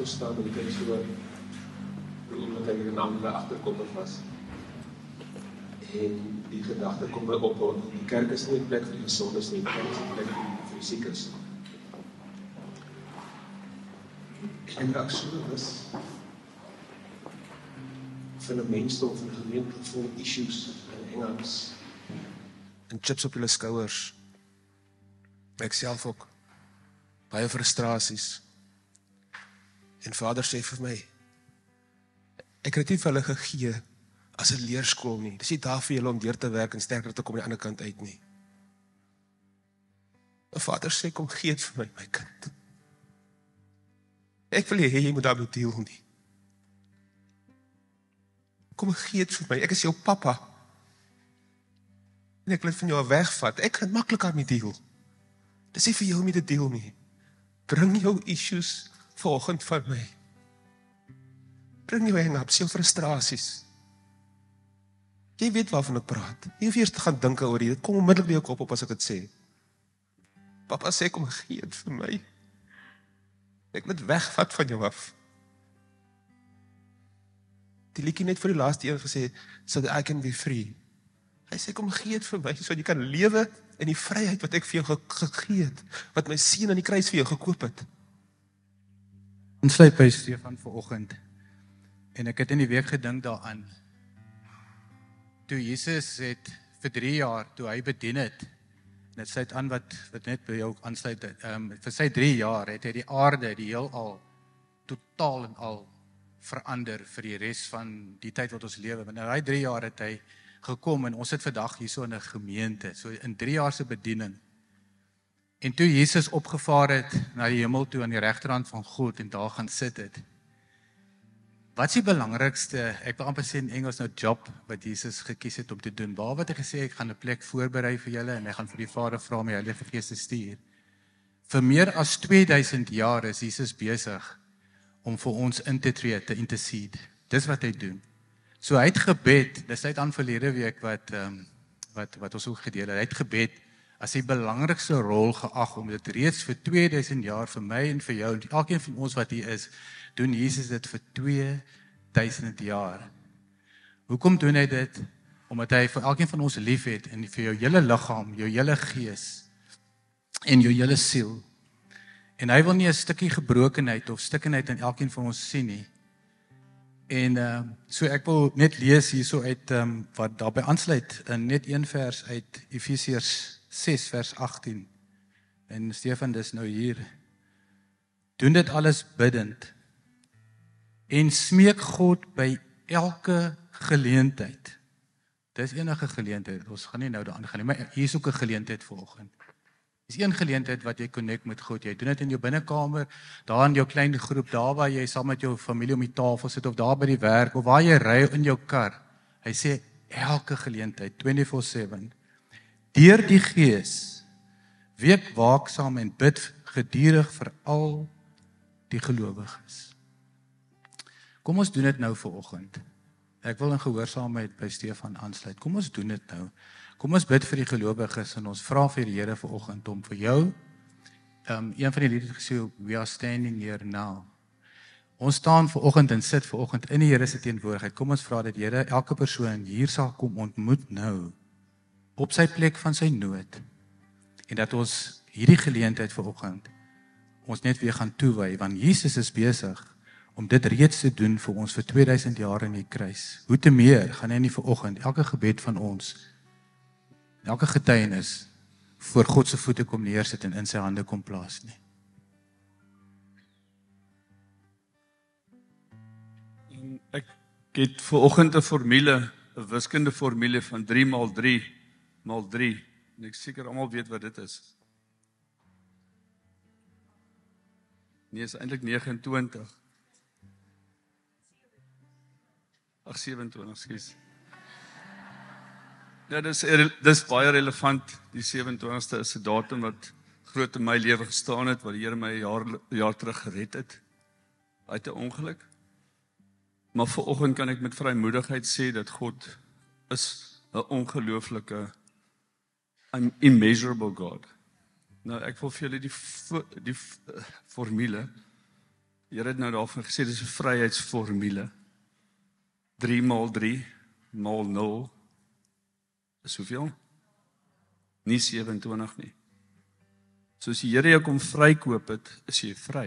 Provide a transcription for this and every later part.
agter staan en kyk so wat iemand het hier naam daar agter kom was. En die gedagte kom by op oor die kerk is nie 'n plek vir die sondes nie, dit is 'n plek vir die siekes. En ek sou dus vir 'n mens tot 'n gemeente vol issues en engels en chips op hulle skouers. Ek self ook baie frustrasies. En Vader sê vir my: Ek het nie vir hulle gegee as 'n leerskool nie. Dis nie daar vir julle om deur te werk en sterker te kom aan die ander kant uit nie. My vader sê kom gee dit vir my, my kind. Ek wil hê jy moet daarmee deel nie. Kom gee dit vir my. Ek is jou pappa. En ek wil van jou wegvat. Ek kan makliker met deel. Dis nie vir jou om dit te deel nie. Bring jou issues vanoggend vir my. Bring jou hang op se frustrasies. Jy weet waarvan ek praat. Jy hoef eers te gaan dink oor dit. Kom onmiddellik by jou kop op as ek dit sê. Papa sê kom gee dit vir my. Ek moet wegvat van jou af. Die liedjie net vir die laaste een gesê so that I can be free. Hy sê kom gee dit vir my sodat jy kan lewe in die vryheid wat ek vir jou ge gegee het, wat my seun aan die kruis vir jou gekoop het insluit by Stefan vanoggend. En ek het in die week gedink daaraan. Toe Jesus het vir 3 jaar toe hy bedien het, net sê dit aan wat wat net by jou aansluit het. Ehm um, vir sy 3 jaar het hy die aarde, die heelal totaal en al verander vir die res van die tyd wat ons lewe. Want in daai 3 jaar het hy gekom en ons sit vandag hierso in 'n gemeente. So in 3 jaar se bediening En toe Jesus opgevaar het na die hemel toe aan die regterhand van God en daar gaan sit het. Wat is die belangrikste, ek wil amper sê in Engels nou job wat Jesus gekies het om te doen? Waar wat hy gesê ek gaan 'n plek voorberei vir julle en ek gaan vir die Vader vra om die Heilige Gees te stuur. Vir meer as 2000 jaar is Jesus besig om vir ons in te tree, te intercede. Dis wat hy doen. So hy het gebed, dis uit aan verlede week wat ehm um, wat wat ons ook gedeel het. Hy het gebed as die belangrikste rol geag om dit reeds vir 2000 jaar vir my en vir jou en elkeen van ons wat hier is, doen Jesus dit vir 2000 jaar. Hoekom doen hy dit? Omdat hy vir elkeen van ons liefhet en vir jou hele liggaam, jou hele gees en jou hele siel. En hy wil nie 'n stukkie gebrokenheid of stukkenheid in elkeen van ons sien nie. En ehm uh, so ek wil net lees hierso uit ehm um, wat daarbey aansluit in net een vers uit Efesiërs 6 vers 18. En Stefan dis nou hier. Doen dit alles bidtend en smeek God by elke geleentheid. Dis enige geleentheid. Ons gaan nie nou daaraan gaan nie, maar hier is ook 'n geleentheid vanoggend. Dis een geleentheid wat jy connect met God. Jy doen dit in jou binnekamer, daar in jou klein groep, daar waar jy saam met jou familie om die tafel sit of daar by die werk of waar jy ry in jou kar. Hy sê elke geleentheid 24/7 deur die gees week waaksaam en bid gedurig vir al die gelowiges. Kom ons doen dit nou vir oggend. Ek wil in gehoorsaamheid by Stefan aansluit. Kom ons doen dit nou. Kom ons bid vir die gelowiges en ons vra vir die Here vir oggend om vir jou ehm um, een van die liedere gesê we are standing here now. Ons staan ver oggend en sit ver oggend in die Here se teenwoordigheid. Kom ons vra dat Here elke persoon hier sal kom ontmoet nou op sy plek van sy nood en dat ons hierdie geleentheid vanoggend ons net weer gaan toewy want Jesus is besig om dit reeds te doen vir ons vir 2000 jaar in die kruis. Hoe te meer gaan hy nie vanoggend elke gebed van ons elke getuienis voor God se voete kom neersit en in sy hande kom plaas nie. En ek het vanoggend 'n formule, 'n wiskundige formule van 3 x mal 3. En ek seker almal weet wat dit is. Nee, is eintlik 29. Ag 27, skus. Ja, dis dis baie relevant. Die 27ste is 'n datum wat groot in my lewe gestaan het waar die Here my jaar jaar terug gered het uit 'n ongeluk. Maar vanoggend kan ek met vrymoedigheid sê dat God is 'n ongelooflike an immeasurable God. Nou ek wil vir julle die die formule. Here het nou daarvan gesê dis 'n vryheidsformule. 3 maal 3 maal 0 is hoeveel? Nie 27 nie. Soos die Here jou kom vrykoop het, is jy vry.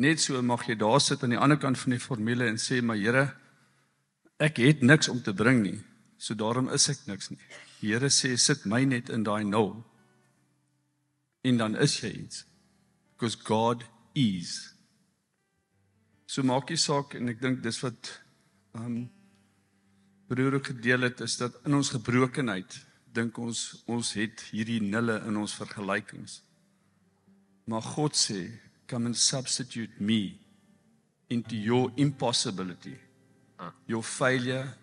Net so mag jy daar sit aan die ander kant van die formule en sê, "Maar Here, ek het niks om te bring nie, so daarom is ek niks nie." Here sê sit my net in daai nul. En dan is jy iets. Because God is. So maak jy saak en ek dink dis wat um broer gedeel het is dat in ons gebrokenheid dink ons ons het hierdie nulle in ons vergelykings. Maar God sê, come and substitute me into your impossibility. Ah. Your failure,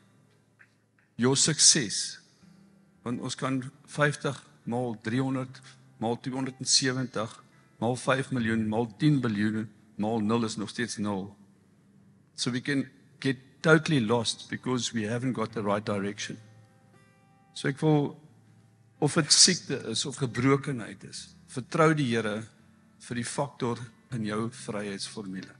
your success want ons kan 50 maal 300 maal 270 maal 5 miljoen maal 10 biljoen maal 0 is nog steeds 0 so we can get totally lost because we haven't got the right direction so ek wil of dit siekte is of gebrokenheid is vertrou die Here vir die faktor in jou vryheidsformule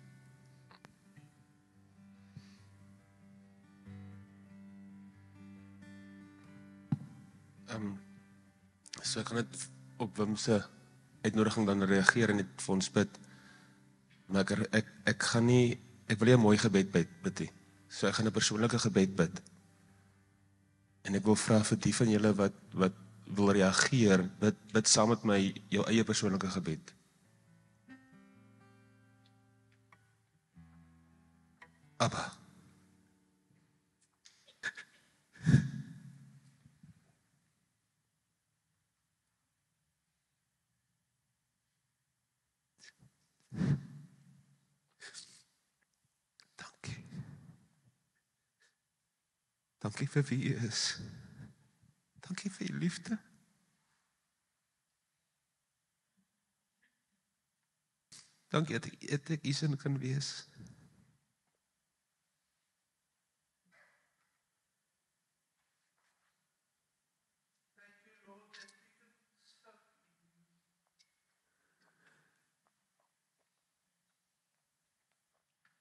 Ehm um, so ek gaan dit op Wim se uitnodiging dan reageer en dit vir ons bid. Maar ek, ek ek gaan nie ek wil 'n mooi gebed bid bid nie. So ek gaan 'n persoonlike gebed bid. En ek wil vra vir die van julle wat wat wil reageer, bid bid saam met my jou eie persoonlike gebed. vir wie U is. Dankie vir U liefde. Dankie dat ek dit hier kan wees.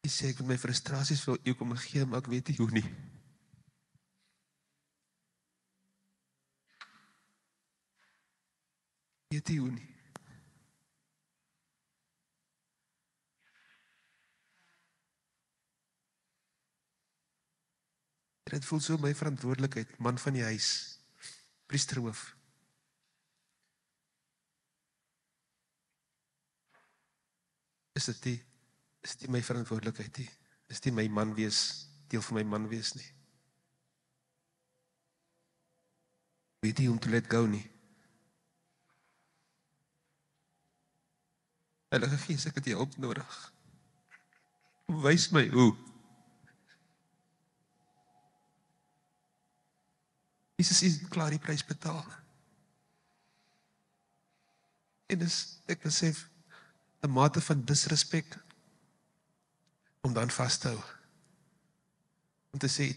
Ek sê ek met my frustrasies wil ek kom gee, maar ek weet nie hoe nie. Weet jy hoe nie? Dit voel so my verantwoordelikheid, man van die huis, priesterhoof. Is dit die, is dit my verantwoordelikheid hê? Is dit my man wees, deel van my man wees nie? Weet jy om te let gou nie? Heilige Gees, ek het jou hulp nodig. Wys my hoe. Jesus is klaar die prys betaal. En dis ek besef 'n mate van disrespek om dan vas te hou. Om te sê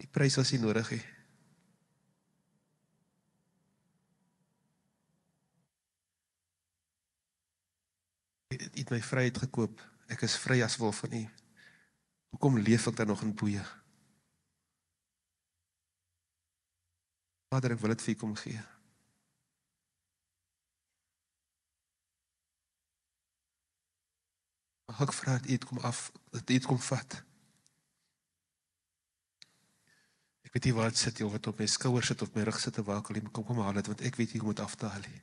die prys was nie nodig nie. Dit het my vryheid gekoop. Ek is vry as wil van U. Hoekom leef ek dan nog in boeye? Vader, ek wil dit vir U kom gee. Mag ek vra dat U dit kom af, dat U dit kom vat? Ek weet nie waar dit sit nie, of dit op my skouers sit of my rug sit of waar ek hom kom haal dit, want ek weet nie hoe om dit af te haal nie.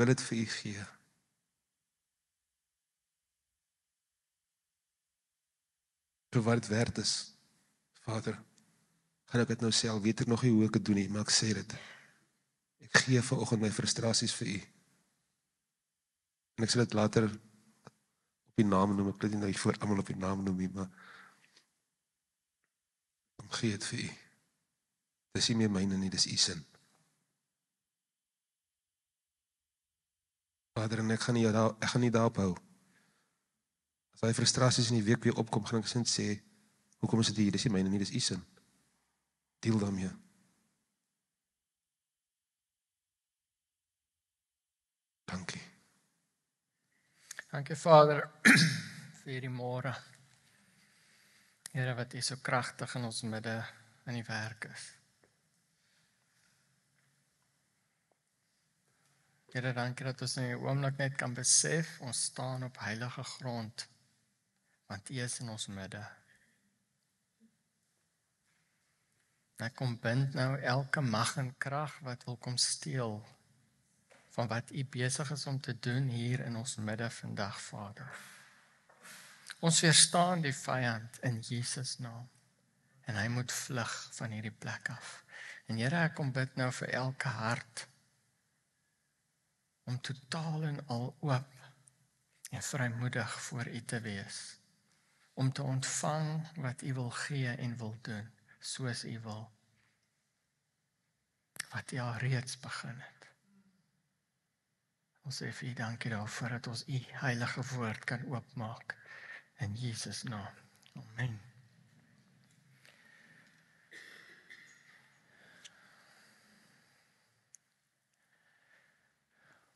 wil dit vir u gee. Toe wat werd is. Vader, gaan ek dit nou self weet ek nog nie hoe ek dit doen nie, maar ek sê dit. Ek gee vanoggend my frustrasies vir u. En ek sal dit later op u naam noem, ek wil dit nou vir almal op u naam noem, nie, maar om gee dit vir u. Dis nie meer myne nie, dis u sin. Vader, en ek gaan nie daar ek gaan nie daarop hou. As hy frustrasies in die week weer opkom, gaan ek sin sê, hoekom is dit hier? Dis nie myne nie, dis u sin. Deel daarmee. Dankie. Dankie Vader vir die môre. Here wat jy so kragtig in ons midde in die werk is. Here, dankie dat ons in hierdie oomblik net kan besef ons staan op heilige grond want U is in ons midde. Daar kom bind nou elke mag en krag wat wil kom steel van wat U besig is om te doen hier in ons midde vandag, Vader. Ons weerstaan die vyand in Jesus naam en hy moet vlug van hierdie plek af. En Here, ek kom bid nou vir elke hart om totaal en al oop en vrymoedig voor U te wees om te ontvang wat U wil gee en wil doen soos U wil wat U al reeds begin het. Ons sê vir U dankie daarvoor dat ons U heilige woord kan oopmaak in Jesus naam. Amen.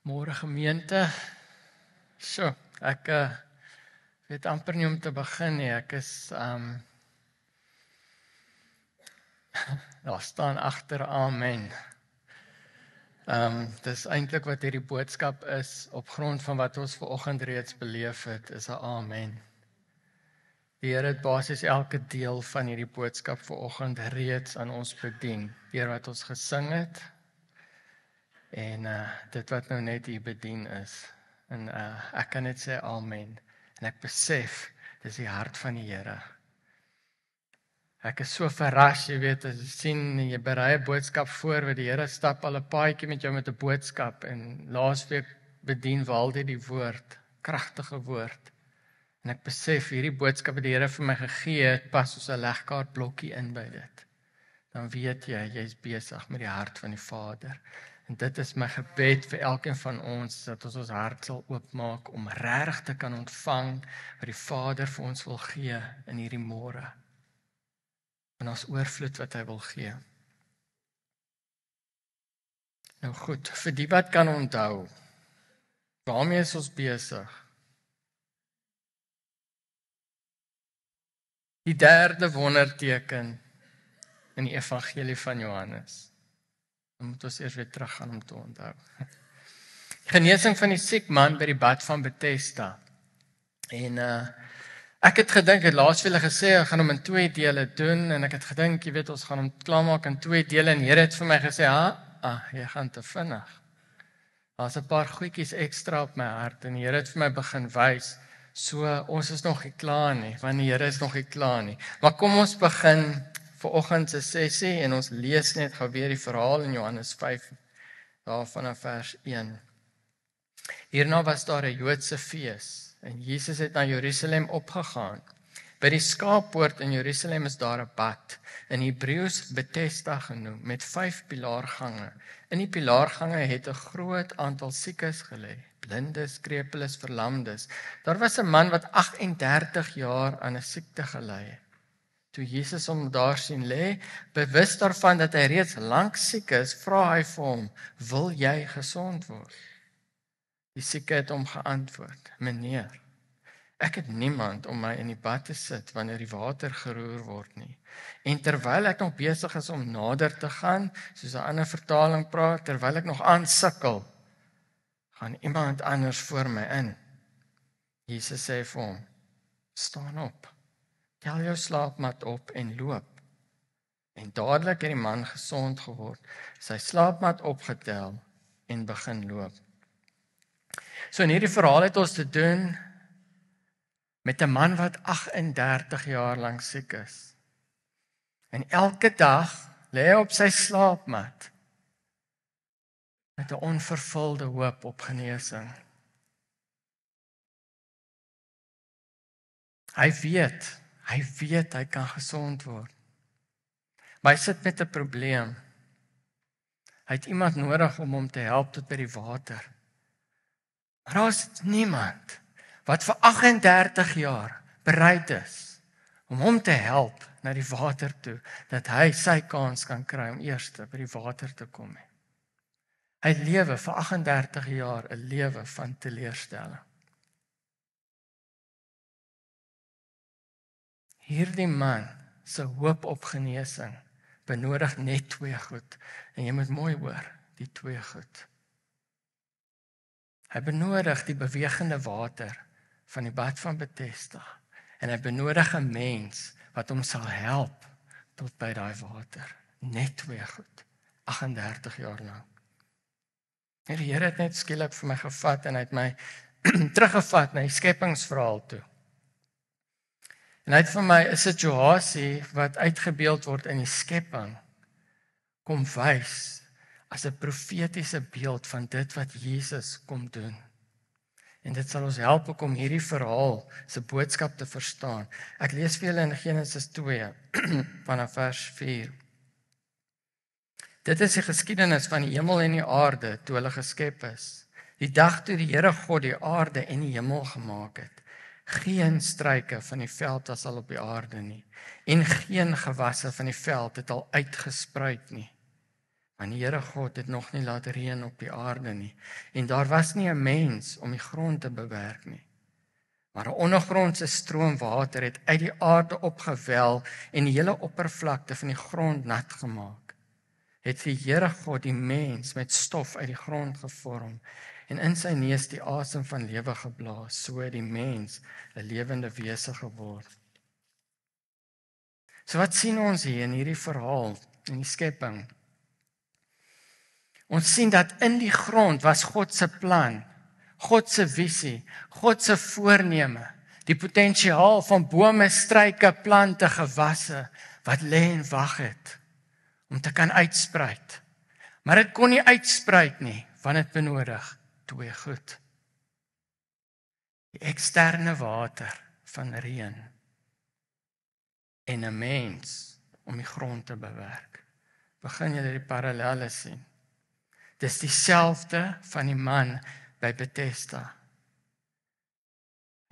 Môre gemeente. So, ek uh, weet amper nie om te begin nie. Ek is um nou staan agter amen. Um dis eintlik wat hierdie boodskap is op grond van wat ons ver oggend reeds beleef het, is 'n amen. Die Here het basies elke deel van hierdie boodskap ver oggend reeds aan ons bedien, deur wat ons gesing het, en uh, dit wat nou net u bedien is en uh, ek kan net sê amen en ek besef dis die hart van die Here ek is so verras jy weet as jy sien jy berei 'n boodskap voor wat die Here stap al 'n paadjie met jou met 'n boodskap en laasweek bedien Walde die woord kragtige woord en ek besef hierdie boodskap wat die Here vir my gegee het pas soos 'n legkaart blokkie in by dit dan weet jy jy's besig met die hart van die Vader En dit is my gebed vir elkeen van ons dat ons ons hart sal oopmaak om reg te kan ontvang wat die Vader vir ons wil gee in hierdie môre. En ons oorvloed wat hy wil gee. Nou goed, vir die wat kan onthou. Waarmee is ons besig? Die derde wonderteken in die evangelie van Johannes moet ons eers weer terug gaan om te onthou. Genesing van die siek man by die bad van Bethesda. En uh ek het gedink het laas vele gesê ons gaan hom in twee dele doen en ek het gedink jy weet ons gaan hom klaarmaak in twee dele en Here het vir my gesê, "Ha, ah, jy gaan te vinnig." Daar's 'n paar goedjies ekstra op my hart en die Here het vir my begin wys So ons is nog nie klaar nie want die Here is nog nie klaar nie. Maar kom ons begin vanoggend se sessie en ons lees net gou weer die verhaal in Johannes 5 daarvan af vers 1. Hierna was daar 'n Joodse fees en Jesus het na Jerusalem opgegaan. By die skaappoort in Jerusalem is daar 'n pad in Hebreëus Bethesda genoem met 5 pilaargange. In die pilaargange het 'n groot aantal siekes gelê, blindes, krepeles, verlamdes. Daar was 'n man wat 38 jaar aan 'n siekte gelei het. Toe Jesus hom daar sien lê, bewus daarvan dat hy reeds lank siek is, vra hy vir hom: "Wil jy gesond word?" Die sieke het hom geantwoord: "Meneer, ek het niemand om my in die bad te sit wanneer die water geroer word nie." En terwyl ek nog besig is om nader te gaan, soos 'n ander vertaling praat, terwyl ek nog aansukkel, gaan iemand anders voor my in. Jesus sê vir hom: "Staan op." Tel jou slaapmat op en loop. En dadelik het die man gesond geword. Sy slaapmat opgetel en begin loop. So in hierdie verhaal het ons te doen met 'n man wat 38 jaar lank siek is. En elke dag lê hy op sy slaapmat met 'n onvervulde hoop op genesing. Hy weet Hy weet hy kan gesond word. Maar hy sit met 'n probleem. Hy het iemand nodig om hom te help tot by die water. Maar daar's niemand wat vir 38 jaar bereid is om hom te help na die water toe dat hy sy kans kan kry om eers by die water te kom. Hy lewe vir 38 jaar 'n lewe van teleurstellings. hierdie man se hoop op genesing benodig net twee goed en jy moet mooi hoor die twee goed hy benodig die bewegende water van die bad van Bethesda en hy benodig 'n mens wat hom sal help tot by daai water net twee goed 38 jaar lank Hierdie Here het net skielik vir my gevat en hy het my teruggevat na die skepingsverhaal toe. En hy het vir my 'n situasie wat uitgebeeld word in die skepping kom wys as 'n profetiese beeld van dit wat Jesus kom doen. En dit sal ons help om hierdie verhaal se boodskap te verstaan. Ek lees vir julle in Genesis 2 vanaf vers 4. Dit is die geskiedenis van die hemel en die aarde toe hulle geskep is. Die dag toe die Here God die aarde en die hemel gemaak het geen struike van die veld was al op die aarde nie en geen gewasse van die veld het al uitgespruit nie want die Here God het nog nie laat reën op die aarde nie en daar was nie 'n mens om die grond te bewerk nie maar 'n ondergrondse stroom water het uit die aarde opgewel en die hele oppervlakte van die grond nat gemaak het die Here God die mens met stof uit die grond gevorm en in sy neus die asem van lewe geblaas, so het die mens 'n lewende wese geword. So wat sien ons hier in hierdie verhaal in die skepping? Ons sien dat in die grond was God se plan, God se visie, God se voorneme, die potensiaal van bome, struike, plante, gewasse wat lê en wag het om te kan uitspruit. Maar dit kon nie uitspruit nie, want dit benodig twee goed. Die eksterne water van reën en 'n mens om die grond te bewerk. Begin jy die parallelle sien? Dis dieselfde van die man by Bethesda.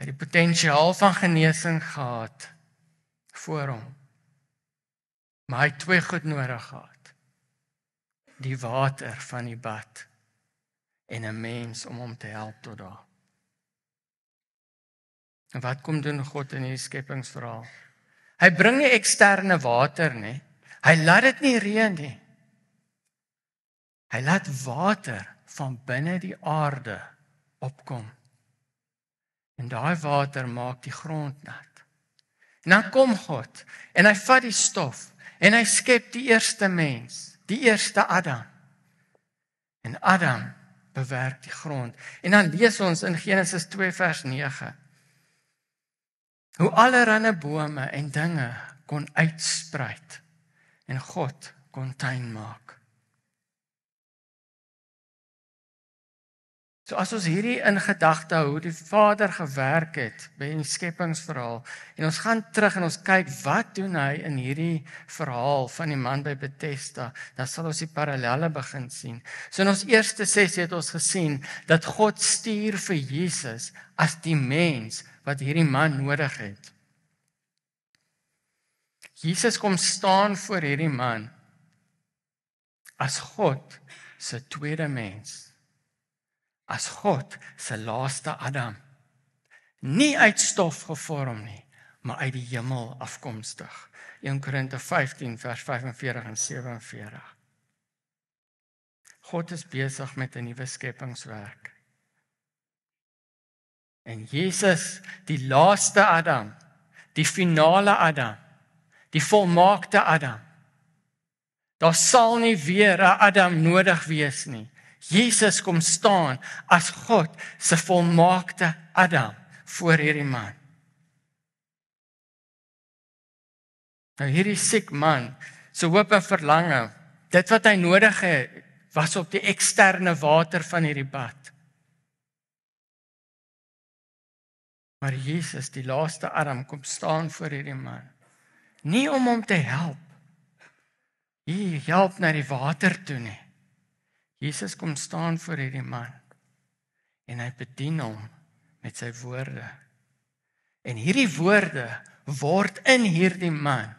Hy het die potensiaal van genesing gehad voor hom. Maar hy het twee goed nodig gehad. Die water van die bad en 'n mens om hom te help tot daar. En wat kom doen God in hierdie skepingsverhaal? Hy bring 'n eksterne water, nê? Hy laat dit nie reën nie. Hy laat water van binne die aarde opkom. En daai water maak die grond nat. En dan kom God en hy vat die stof en hy skep die eerste mens, die eerste Adam. En Adam bewerk die grond. En dan lees ons in Genesis 2 vers 9 hoe allerhande bome en dinge kon uitspruit en God kon tuin maak. So as ons hierdie in gedagte hou hoe die Vader gewerk het by die skepingsverhaal en ons gaan terug en ons kyk wat doen hy in hierdie verhaal van die man by Bethesda, dan sal ons die parallelle begin sien. So in ons eerste sessie het ons gesien dat God stuur vir Jesus as die mens wat hierdie man nodig het. Jesus kom staan voor hierdie man as God se tweede mens as God se laaste Adam nie uit stof gevorm nie maar uit die hemel afkomstig 1 Korinte 15 vers 45 en 47 God is besig met 'n nuwe skepingswerk en Jesus die laaste Adam die finale Adam die volmaakte Adam daar sal nie weer 'n Adam nodig wees nie Jesus kom staan as God se volmaakte Adam voor hierdie man. Nou hierdie siek man, so hoop en verlange, dit wat hy nodig het was op die eksterne water van hierdie bad. Maar Jesus, die laaste Adam kom staan voor hierdie man. Nie om hom te help. Hy help na die water toe nie. Jesus kom staan voor hierdie man en hy bedien hom met sy woorde. En hierdie woorde word in hierdie man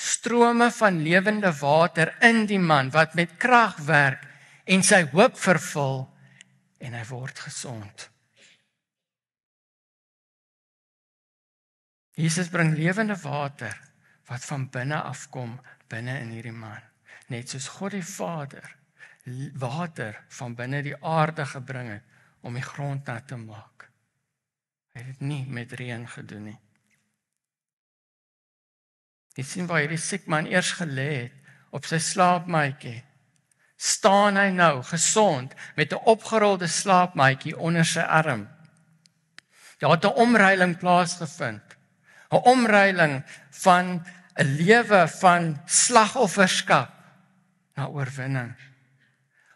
strome van lewende water in die man wat met krag werk en sy hoop vervul en hy word gesond. Jesus bring lewende water wat van binne afkom binne in hierdie man, net soos God die Vader water van binne die aarde gebring het om die grond nat te maak. Hy het nie met reën gedoen nie. Jy sien waar hierdie siek man eers gelê het op sy slaapmatjie. Staan hy nou gesond met 'n opgerolde slaapmatjie onder sy arm. Daar het 'n omruiling plaasgevind. 'n Omruiling van 'n lewe van slagofferskap na oorwinning.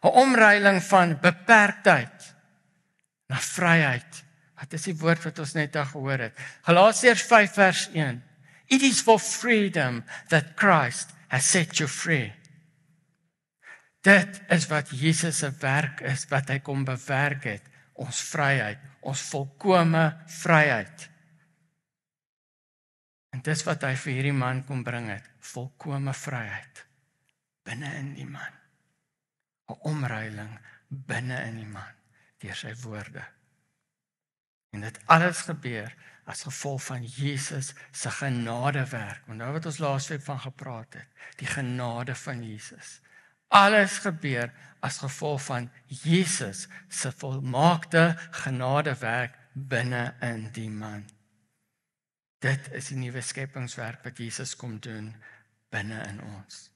'n omruiling van beperktheid na vryheid. Wat is die woord wat ons net gehoor het? Galasiërs 5 vers 1. It is for freedom that Christ has set you free. Dit is wat Jesus se werk is wat hy kom bewerk het, ons vryheid, ons volkomme vryheid. En dis wat hy vir hierdie man kom bring het, volkomme vryheid binne in die man. 'n omruiling binne in die man deur sy woorde. En dit alles gebeur as gevolg van Jesus se genadewerk. Onthou wat ons laasweek van gepraat het, die genade van Jesus. Alles gebeur as gevolg van Jesus se volmaakte genadewerk binne in die man. Dit is die nuwe skepingswerk wat Jesus kom doen binne in ons.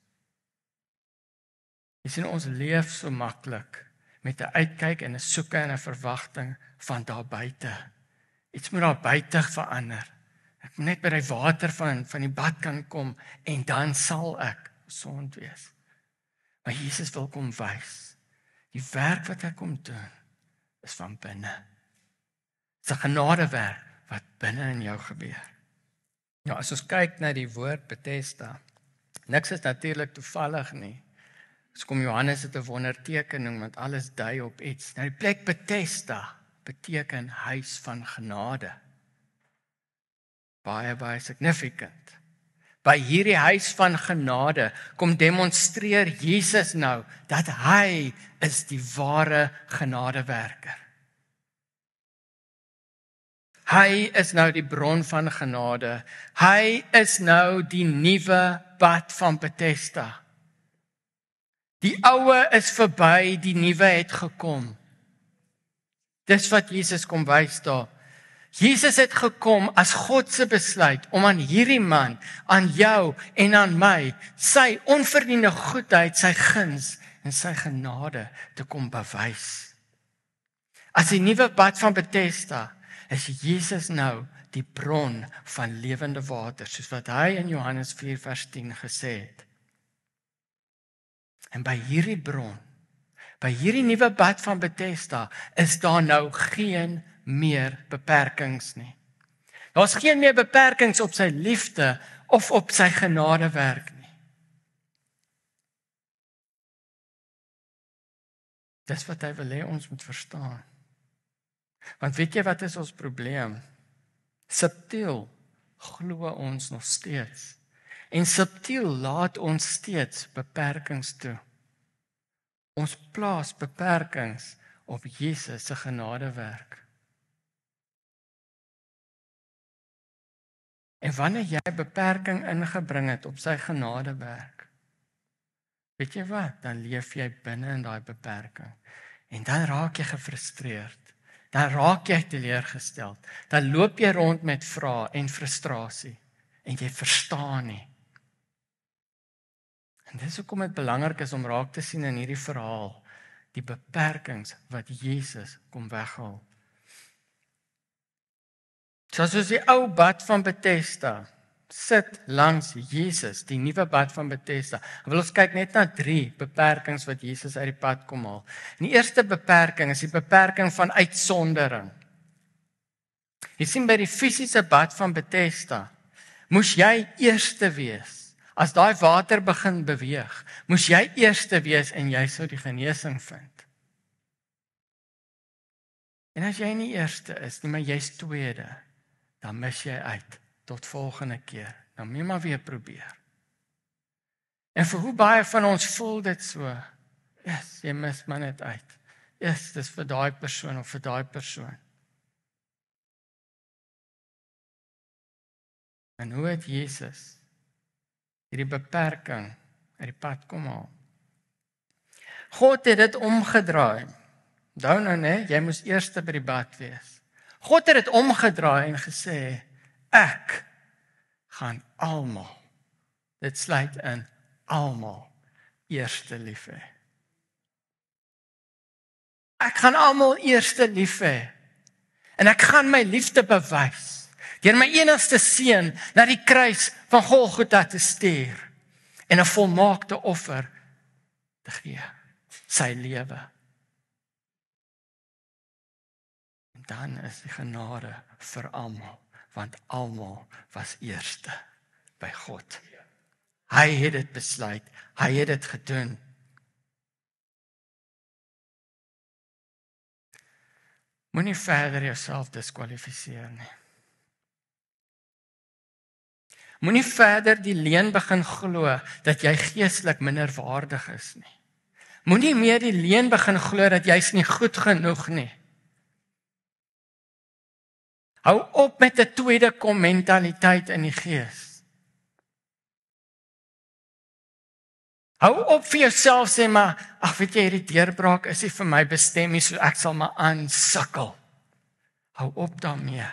Jy sien ons leef so maklik met 'n uitkyk en 'n soeke en 'n verwagting van daar buite. Iets moet daar buite verander. Ek moet net by die water van van die bad kan kom en dan sal ek gesond wees. Maar Jesus wil kom wys. Die werk wat hy kom doen is van binne. Dis 'n genadewerk wat binne in jou gebeur. Ja, nou, as ons kyk na die woord Bethesda, niks is natuurlik toevallig nie. Dis kom Johannes het 'n wondertekening want alles dui op iets. Nou die plek Bethesda beteken huis van genade. Baie baie significant. By hierdie huis van genade kom demonstreer Jesus nou dat hy is die ware genadewerker. Hy is nou die bron van genade. Hy is nou die nuwe pad van Bethesda. Die oue is verby, die nuwe het gekom. Dis wat Jesus kom wys daar. Jesus het gekom as God se besluit om aan hierdie man, aan jou en aan my, sy onverdiende goedheid, sy guns en sy genade te kom bewys. As die nuwe pad van Bethesda is Jesus nou die bron van lewende water, soos wat hy in Johannes 4:10 gesê het. En by hierdie bron, by hierdie nuwe bad van Bethesda, is daar nou geen meer beperkings nie. Daar's geen meer beperkings op sy liefde of op sy genadewerk nie. Dis wat hy wil hê ons moet verstaan. Want weet jy wat is ons probleem? Subtiel glo ons nog steeds en subtiel laat ons steeds beperkings toe. Ons plaas beperkings op Jesus se genadewerk. En wanneer jy beperking ingebring het op sy genadewerk, weet jy wat, dan leef jy binne in daai beperking. En dan raak jy gefrustreerd. Dan raak jy teleurgesteld. Dan loop jy rond met vrae en frustrasie en jy verstaan nie Dis hoekom dit belangrik is om raak te sien in hierdie verhaal die beperkings wat Jesus kom weghaal. Soos as die ou bad van Bethesda sit langs Jesus, die nuwe bad van Bethesda. Ek wil ons kyk net na drie beperkings wat Jesus uit die pad kom haal. En die eerste beperking is die beperking van uitsondering. Jy sien by die fisiese bad van Bethesda, moes jy eerste wees. As daai water begin beweeg, moes jy eerste wees en jy sou die genesing vind. En as jy nie eerste is nie, maar jy's tweede, dan mis jy uit tot volgende keer. Dan moet jy maar weer probeer. En vir hoe baie van ons voel dit so? Ja, yes, jy mis maar net uit. Ja, yes, dis vir daai persoon of vir daai persoon. En hoe het Jesus hierdie beperking uit die pad kom haal. God het dit omgedraai. Onthou nou nê, nou, nee, jy moes eers by die bad wees. God het dit omgedraai en gesê ek gaan almal dit sluit in almal eerste lief hê. Ek gaan almal eerste lief hê. En ek gaan my liefde bewys deur my enigste seun na die kruis van Golgotha te stuur en 'n volmaakte offer te gee, sy lewe. En dan is die genade vir almal, want almal was eerste by God. Hy het dit besluit, hy het dit gedoen. Moenie verder jouself diskwalifiseer nie. Moenie verder die leuen begin glo dat jy geestelik minder waardig is nie. Moenie meer die leuen begin glo dat jy's nie goed genoeg nie. Hou op met 'n tweede kom mentaliteit in die gees. Hou op vir jouself sê maar, ag weet jy hierdie deurbraak is nie vir my bestem nie, so ek sal maar aansukkel. Hou op daarmee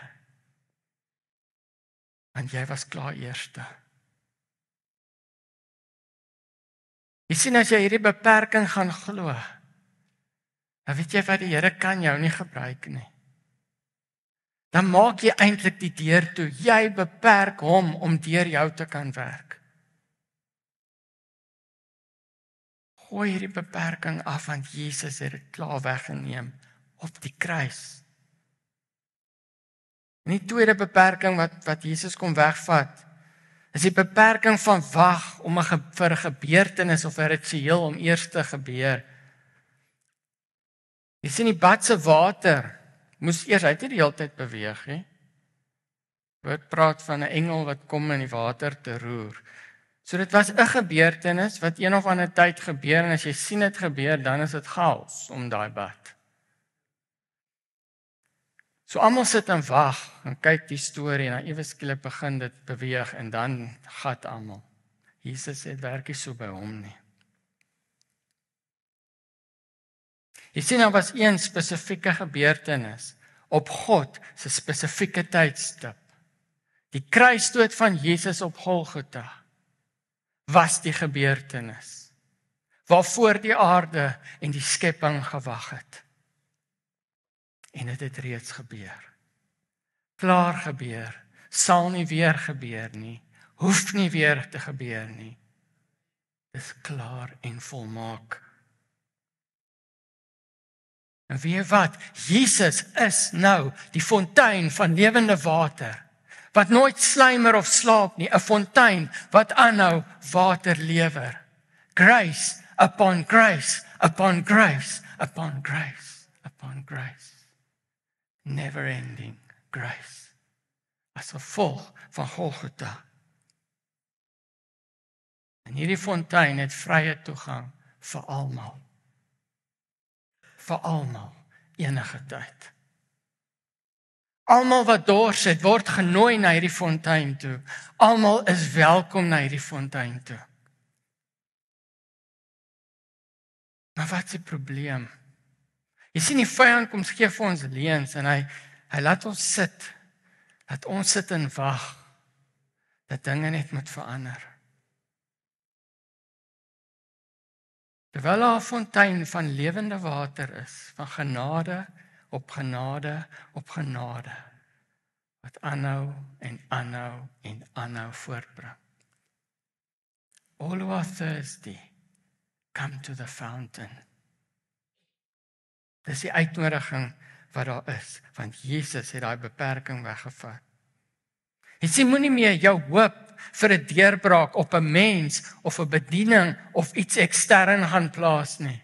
want jy was klaar eerste. Jy sien as jy hierdie beperking gaan glo, dan weet jy dat die Here kan jou nie gebruik nie. Dan maak jy eintlik die deur toe. Jy beperk hom om deur jou te kan werk. Gooi hierdie beperking af want Jesus het dit klaar weggeneem op die kruis. En die tweede beperking wat wat Jesus kom wegvat, is die beperking van wag om 'n vir 'n gebeurtenis of 'n ritueel om eers te gebeur. Jy sien die bad se water moes eers uit die hele tyd beweeg, hè? Word praat van 'n engel wat kom in die water te roer. So dit was 'n gebeurtenis wat een of ander tyd gebeur en as jy sien dit gebeur, dan is dit gaals om daai bad. So almal sit en wag en kyk die storie en dan ewe skielik begin dit beweeg en dan gat almal. Jesus het werkie so by hom nie. Jy sien nou was een spesifieke gebeurtenis op God se spesifieke tydstip. Die kruisdood van Jesus op Golgotha was die gebeurtenis waarvoor die aarde en die skepping gewag het en dit het, het reeds gebeur. Klaar gebeur, sal nie weer gebeur nie, hoef nie weer te gebeur nie. Dis klaar en volmaak. En nou wie wat? Jesus is nou die fontein van lewende water wat nooit slymer of slaap nie, 'n fontein wat aanhou water lewer. Grace upon grace upon grace upon grace upon grace never ending grace. Dit is so vol van Golgotha. En hierdie fontein het vrye toegang vir almal. Vir almal enige tyd. Almal wat dors het, word genooi na hierdie fontein toe. Almal is welkom na hierdie fontein toe. Maar wat se probleem? Jy sien die vyand kom gee vir ons leuns en hy hy laat ons sit. Dat ons sit en wag dat dinge net moet verander. Terwyl daar 'n fontein van lewende water is, van genade op genade op genade wat aanhou en aanhou en aanhou voortbring. All who are thirsty come to the fountain. Dis die uitnodiging wat daar is, want Jesus het daai beperking weggevat. Jy sien moenie meer jou hoop vir 'n deurbraak op 'n mens of 'n bediening of iets ekstern gaan plaas nie.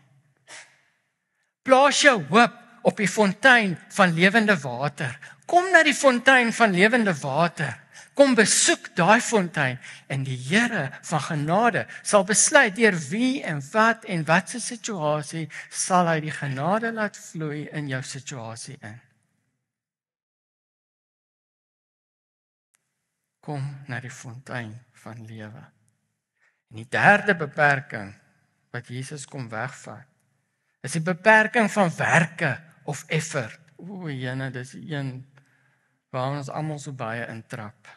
Plaas jou hoop op die fontein van lewende water. Kom na die fontein van lewende water kom besoek daai fontein en die Here van genade sal besluit deur wie en wat en wat se situasie sal hy die genade laat vloei in jou situasie in. Kom na die fontein van lewe. En die derde beperking wat Jesus kom wegvat is die beperking van werke of effort. O, jene, dis een waar ons almal so baie intrap.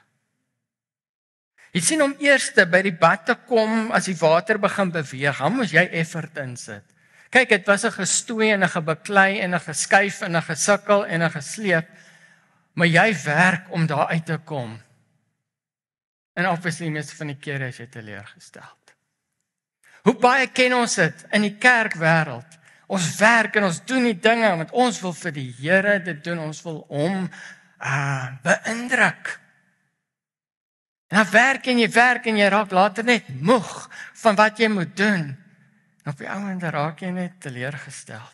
Jy sien hom eers te by die bad te kom as die water begin beweeg. Hom moet jy effort insit. Kyk, dit was 'n gestooi en 'n gebeklei en 'n geskuif en 'n gesukkel en 'n gesleep, maar jy werk om daar uit te kom. En obviously mis van die kere as jy teleurgestel het. Hoe baie ken ons dit in die kerkwêreld? Ons werk en ons doen die dinge want ons wil vir die Here dit doen. Ons wil hom uh beïndruk. En dan werk en jy werk en jy raak later net moeg van wat jy moet doen. En op die ou en raak jy net teleurgestel.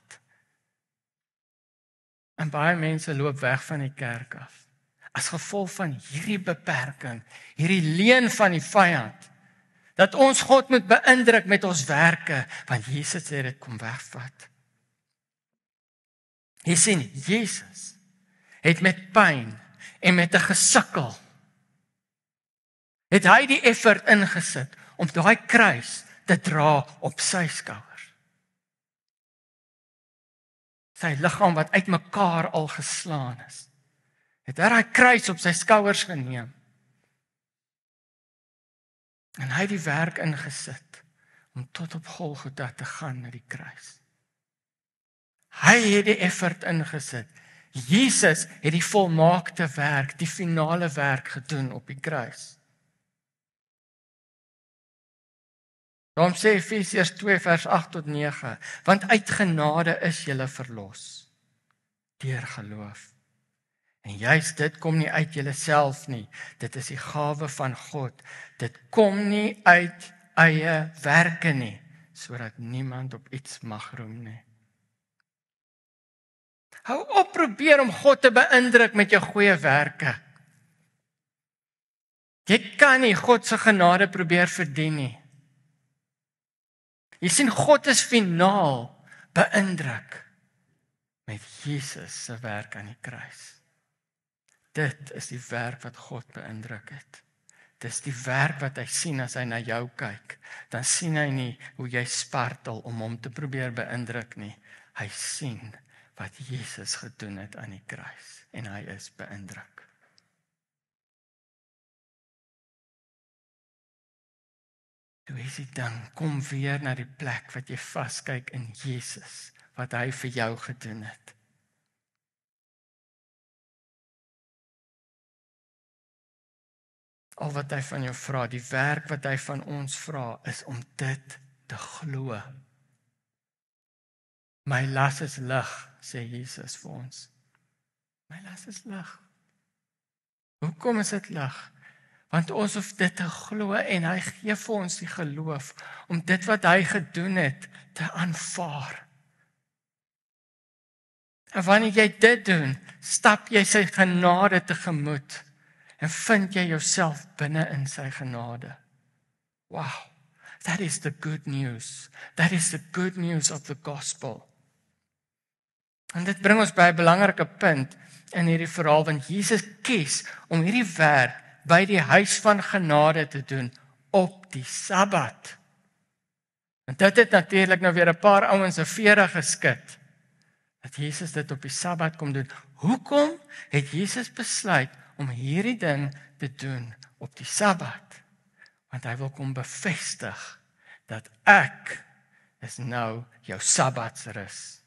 En baie mense loop weg van die kerk af as gevolg van hierdie beperking, hierdie leen van die vyand dat ons God moet beïndruk met ons werke, want Jesus sê dit kom wegvat. Jy sien, Jesus het met pyn en met 'n gesukkel het hy die effort ingesit om daai kruis te dra op sy skouers. Sy liggaam wat uitmekaar al geslaan is, het hy daai kruis op sy skouers geneem. En hy het die werk ingesit om tot op Golgotha te gaan na die kruis. Hy het die effort ingesit. Jesus het die volmaakte werk, die finale werk gedoen op die kruis. Daarom sê Efesiërs 2 vers 8 tot 9, want uit genade is jy verlos deur geloof. En juist dit kom nie uit jouself nie. Dit is die gawe van God. Dit kom nie uit eie werke nie, sodat niemand op iets mag roem nie. Hou op probeer om God te beïndruk met jou goeie werke. Jy kan nie God se genade probeer verdien nie. Jy sien God is finaal beïndruk met Jesus se werk aan die kruis. Dit is die werk wat God beïndruk het. Dis die werk wat hy sien as hy na jou kyk. Dan sien hy nie hoe jy spartel om hom te probeer beïndruk nie. Hy sien wat Jesus gedoen het aan die kruis en hy is beïndruk. Toe is dit dan kom weer na die plek wat jy vaskyk in Jesus wat hy vir jou gedoen het. Al wat hy van jou vra, die werk wat hy van ons vra is om dit te glo. My las is lig, sê Jesus vir ons. My las is lig. Hoekom is dit lig? want ons hoef dit te glo en hy gee vir ons die geloof om dit wat hy gedoen het te aanvaar. En wanneer jy dit doen, stap jy sy genade tegemoet en vind jy jouself binne in sy genade. Wow. That is the good news. That is the good news of the gospel. En dit bring ons by 'n belangrike punt in hierdie verhaal want Jesus kies om hierdie werk by die huis van genade te doen op die Sabbat. En dit het natuurlik nou weer 'n paar ouens se vere geskit dat Jesus dit op die Sabbat kom doen. Hoekom het Jesus besluit om hierdie ding te doen op die Sabbat? Want hy wil kom bevestig dat ek is nou jou Sabbatsrus.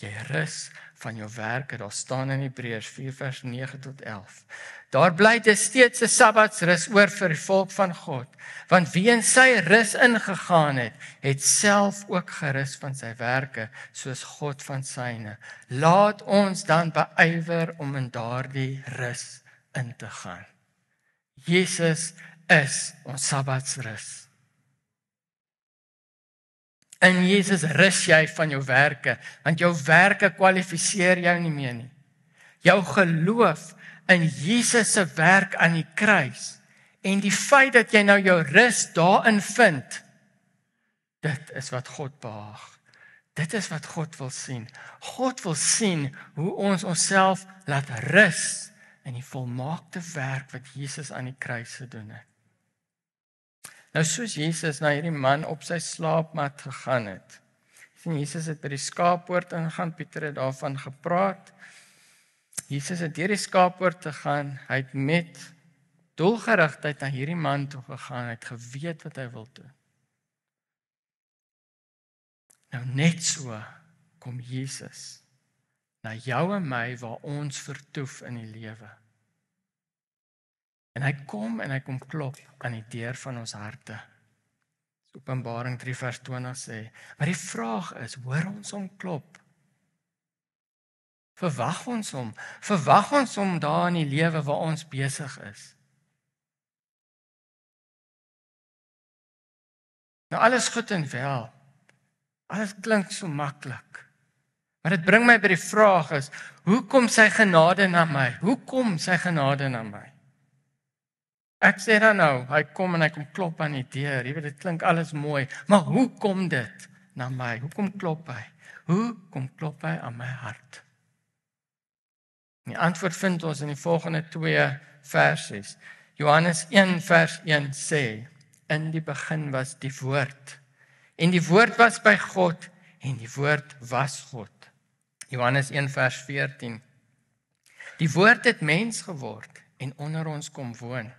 Jy rus van jou werke. Daar staan in Hebreërs 4 vers 9 tot 11. Daar bly dit steeds 'n Sabbatsrus oor vir die volk van God, want wie in sy rus ingegaan het, het self ook gerus van sy werke, soos God van syne. Laat ons dan beywer om in daardie rus in te gaan. Jesus is ons Sabbatsrus. In Jesus rus jy van jou werke, want jou werke kwalifiseer jou nie meer nie. Jou geloof in Jesus se werk aan die kruis en die feit dat jy nou jou rus daarin vind, dit is wat God behaag. Dit is wat God wil sien. God wil sien hoe ons onsself laat rus in die volmaakte werk wat Jesus aan die kruis gedoen het. Nou soos Jesus na hierdie man op sy slaapmat gegaan het. sien Jesus het by die skaappoort ingaan, Pieter het daarvan gepraat. Jesus het deur die skaappoort te gaan, hy het met doelgerigtheid na hierdie man toe gegaan, hy het geweet wat hy wil doen. Nou net so kom Jesus na jou en my waar ons vertoef in die lewe. En hy kom en hy kom klop aan die deur van ons harte. Openbaring 3 vers 20 sê, maar die vraag is, hoor ons hom klop? Verwag ons hom? Verwag ons hom daar in die lewe waar ons besig is? Nou alles goed en wel. Alles klink so maklik. Maar dit bring my by die vraag is, hoekom sy genade na my? Hoekom sy genade na my? Ek sê dan nou, hy kom en hy kom klop aan die deur. Jy weet dit klink alles mooi, maar hoe kom dit na my? Hoekom klop hy? Hoe kom klop hy aan my hart? Die antwoord vind ons in die volgende 2 verse. Johannes 1 vers 1 sê: In die begin was die woord. En die woord was by God en die woord was God. Johannes 1 vers 14. Die woord het mens geword en onder ons kom woon.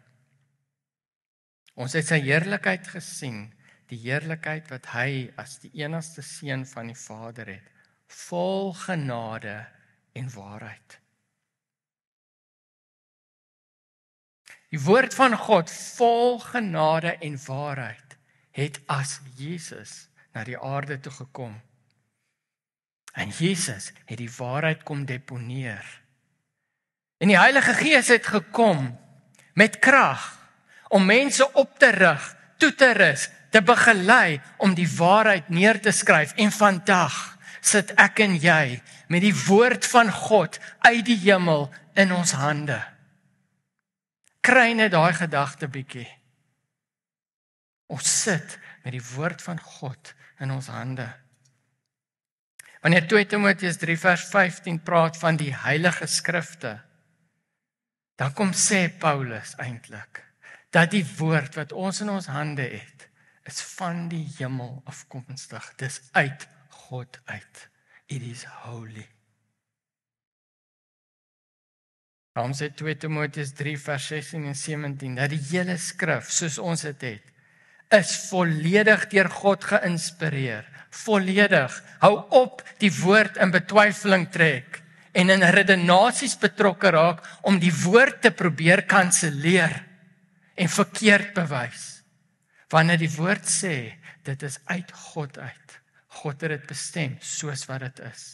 Ons het sy heerlikheid gesien, die heerlikheid wat hy as die enigste seun van die Vader het, vol genade en waarheid. Die woord van God, vol genade en waarheid, het as Jesus na die aarde toe gekom. En Jesus het die waarheid kom deponeer. En die Heilige Gees het gekom met krag om mense op te rig, toe te rus, te begelei om die waarheid neer te skryf en vandag sit ek en jy met die woord van God uit die hemel in ons hande. Kry net daai gedagte bietjie. Ons sit met die woord van God in ons hande. Wanneer 2 Timoteus 3 vers 15 praat van die heilige skrifte, dan kom sê Paulus eintlik dat die woord wat ons in ons hande het, is van die hemel afkomstig. Dis uit God uit. It is holy. Ons het 2 Timoteus 3 vers 16 en 17 dat die hele skrif soos ons dit het, het is volledig deur God geïnspireer. Volledig. Hou op die woord in betwyfeling trek en in redenasies betrokke raak om die woord te probeer kanselleer en verkeerd bewys. Wanneer die woord sê dit is uit God uit. God het dit bestem soos wat dit is.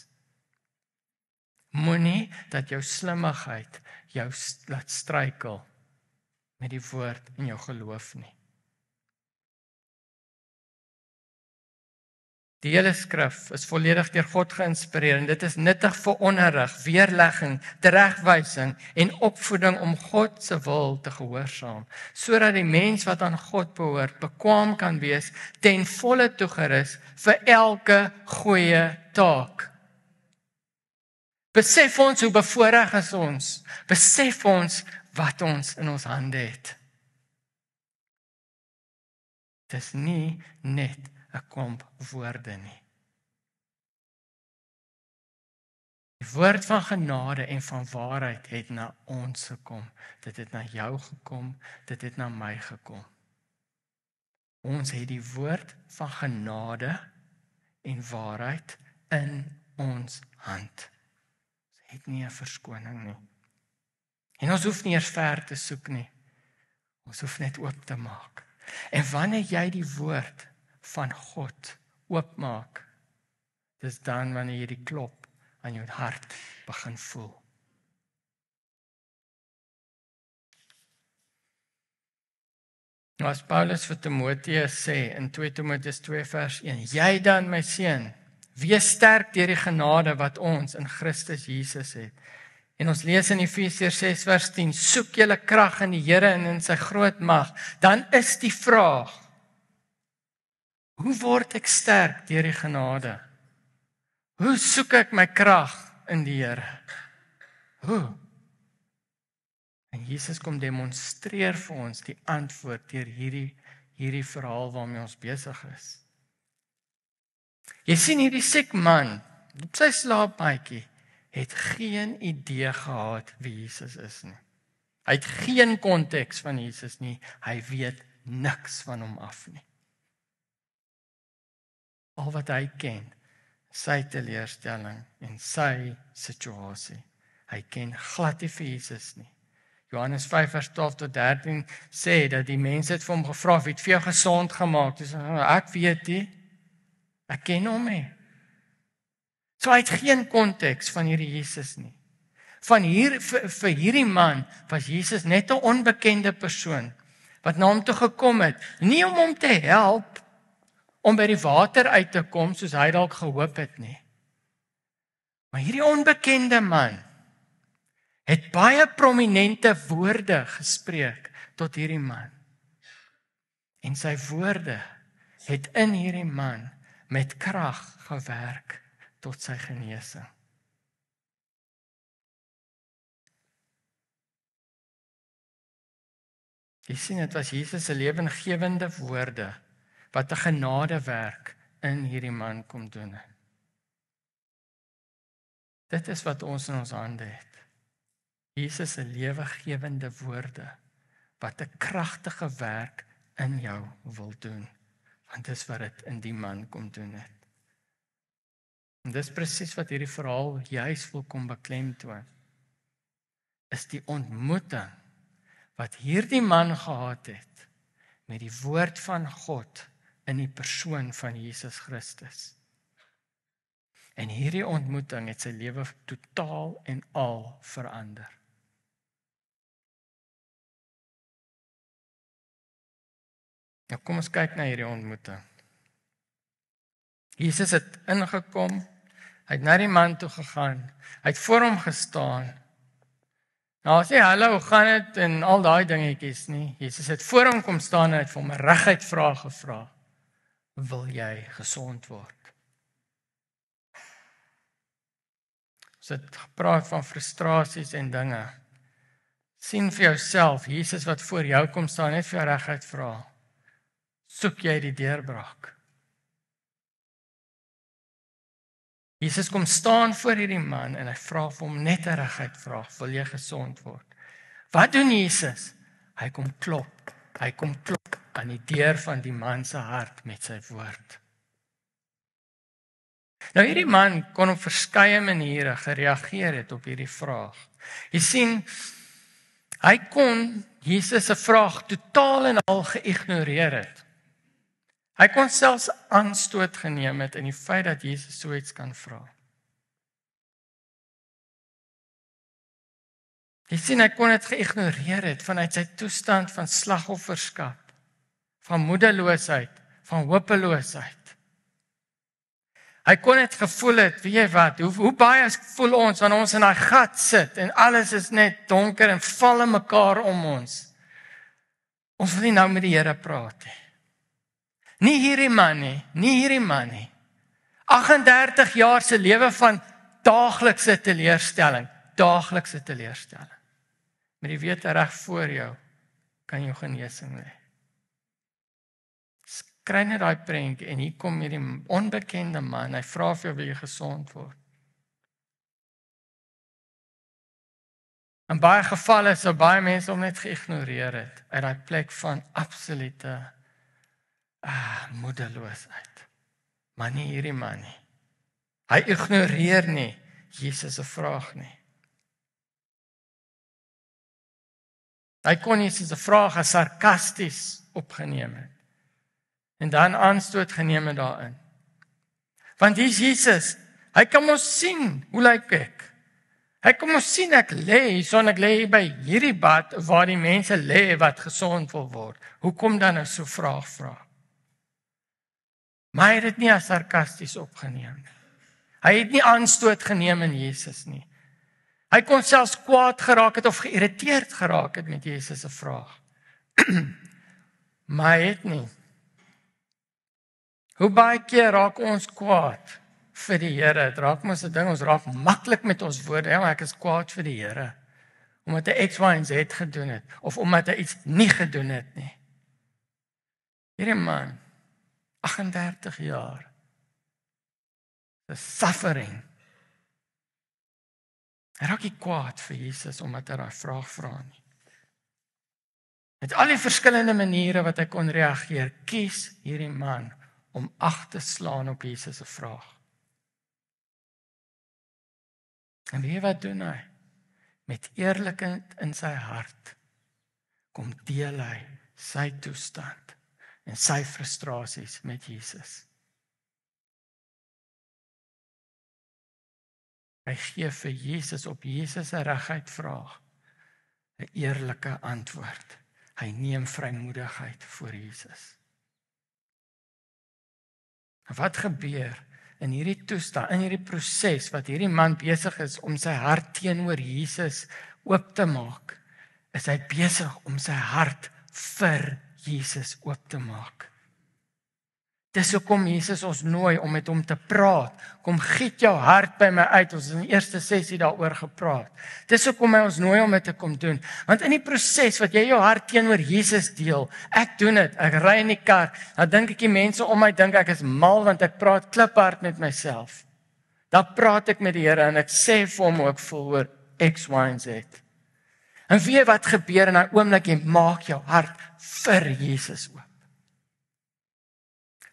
Moenie dat jou slimmigheid jou laat struikel met die woord en jou geloof nie. Die hele skrif is volledig deur God geïnspireer en dit is nuttig vir onderrig, weerlegging, teregwysing en opvoeding om God se wil te gehoorsaam, sodat die mens wat aan God behoort bekwam kan wees ten volle toegerus vir elke goeie taak. Besef ons hoe bevoorreg is ons. Besef ons wat ons in ons hande het. Dit is nie net 'n klomp woorde nie. Die woord van genade en van waarheid het na ons gekom. Dit het na jou gekom, dit het na my gekom. Ons het die woord van genade en waarheid in ons hand. Ons het nie 'n verskoning nie. En ons hoef nie eers ver te soek nie. Ons hoef net oop te maak. En wanneer jy die woord van God oopmaak. Dis dan wanneer jy die klop aan jou hart begin voel. Ons nou, Paulus vir Timoteus sê in 2 Timoteus 2 vers 1: Jy dan my seun, wees sterk deur die genade wat ons in Christus Jesus het. En ons lees in Efesiërs 6 vers 10: Soek julle krag in die Here en in sy groot mag. Dan is die vraag: Hoe word ek sterk deur die genade? Hoe soek ek my krag in die Here? Hoe? En Jesus kom demonstreer vir ons die antwoord deur hierdie hierdie verhaal waarmee ons besig is. Jy sien hierdie siek man, op sy slaapmatjie, het geen idee gehad wie Jesus is nie. Hy het geen konteks van Jesus nie. Hy weet niks van hom af nie al wat hy ken sy teleurstelling en sy situasie hy ken glad nie vir Jesus nie Johannes 5 vers 12 tot 13 sê dat die mense het vir hom gevra wie het vir jou gesond gemaak dis ek weet nie ek ken hom nie so hy het geen konteks van hierdie Jesus nie van hier vir, vir hierdie man was Jesus net 'n onbekende persoon wat na hom toe gekom het nie om hom te help om by die water uit te kom soos hy dalk gehoop het nie. Maar hierdie onbekende man het baie prominente woorde gespreek tot hierdie man. En sy woorde het in hierdie man met krag gewerk tot sy genesing. Jy sien dit was Jesus se lewengewende woorde wat 'n genadewerk in hierdie man kom doen. Dit is wat ons in ons hande het. Jesus se lewegewende woorde wat 'n kragtige werk in jou wil doen. Want dis wat dit in die man kom doen het. En dis presies wat hierdie verhaal juis wil kom beklemtoon. Is die ontmoeting wat hierdie man gehad het met die woord van God in die persoon van Jesus Christus. En hierdie ontmoeting het sy lewe totaal en al verander. Nou kom ons kyk na hierdie ontmoeting. Jesus het ingekom. Hy het na die man toe gegaan. Hy het voor hom gestaan. Nou sê hallo, gaan dit en al daai dingetjies nie. Jesus het voor hom kom staan en hy het vir hom reguit vrae gevra. Vraag wil jy gesond word. Ons het gepraat van frustrasies en dinge. sien vir jouself Jesus wat voor jou kom staan net vir jou regheid vra. Soek jy die deurbraak? Jesus kom staan voor hierdie man en hy vra vir hom net 'n regheid vraag, wil jy gesond word? Wat doen Jesus? Hy kom klop. Hy kom klop aan die deur van die man se hart met sy woord. Nou hierdie man kon op verskeie maniere gereageer het op hierdie vraag. Jy sien, hy kon Jesus se vraag totaal en al geïgnoreer het. Hy kon selfs aanstoot geneem het in die feit dat Jesus so iets kan vra. Jy sien, hy kon dit geïgnoreer het vanuit sy toestand van slagofferskap van moedeloosheid, van hopeloosheid. Hy kon dit gevoel het, weet jy wat? Hoe hoe baie voel ons wanneer ons in daai gat sit en alles is net donker en val in mekaar om ons. Ons wil nie nou met die Here praat nie. Nie hierdie man nie, nie hierdie man nie. 38 jaar se lewe van daaglikse teleurstelling, daaglikse teleurstelling. Met die wete reg voor jou kan jou genesing lê kry net daai prent en hier kom hierdie onbekende man. Hy vra vir jou wie gesond word. In baie gevalle sou baie mense hom net geïgnoreer het uit daai plek van absolute ah, moedeloosheid. Maar nie hierdie man nie. Hy ignoreer nie Jesus se vraag nie. Hy kon Jesus se vraag as sarkasties opgeneem het en dan aanstoot geneem het daarin. Want hier is Jesus. Hy kan ons sien hoe lyk ek. Hy kom ons sien ek lê, son ek lê by hierdie bad waar die mense lê wat gesond wil word. Hoekom dan nou so vraag vra? Maar hy het dit nie as sarkasties opgeneem nie. Hy het nie aanstoot geneem in Jesus nie. Hy kon selfs kwaad geraak het of geïrriteerd geraak het met Jesus se vraag. maar hy het nie Hoe baie keer raak ons kwaad vir die Here? Dit raak mos 'n ding, ons raak maklik met ons woorde, ja, ek is kwaad vir die Here omdat hy X Y en Z gedoen het of omdat hy iets nie gedoen het nie. Hierdie man 38 jaar the suffering. Hy raak kwaad vir Jesus omdat hy daai vraag vra nie. Met al die verskillende maniere wat hy kon reageer, kies hierdie man om ag te slaan op Jesus se vraag. En wie wat doen hy met eerlikheid in sy hart kom deel hy sy toestand en sy frustrasies met Jesus. Hy gee vir Jesus op Jesus se regheid vraag 'n eerlike antwoord. Hy neem vrymoedigheid voor Jesus. Wat gebeur in hierdie toestand, in hierdie proses wat hierdie man besig is om sy hart teenoor Jesus oop te maak? Is hy besig om sy hart vir Jesus oop te maak? Dis hoekom Jesus ons nooi om met hom te praat. Kom giet jou hart by my uit. Ons het in die eerste sessie daaroor gepraat. Dis hoekom hy ons nooi om dit te kom doen. Want in die proses wat jy jou hart teenoor Jesus deel, ek doen dit. Ek ry in die kar. Dan dink ek die mense om my dink ek is mal want ek praat kliphard met myself. Dan praat ek met die Here en ek sê vir hom ook voor X Y Z. En vir wat gebeur in daai oomblik jy maak jou hart vir Jesus oop.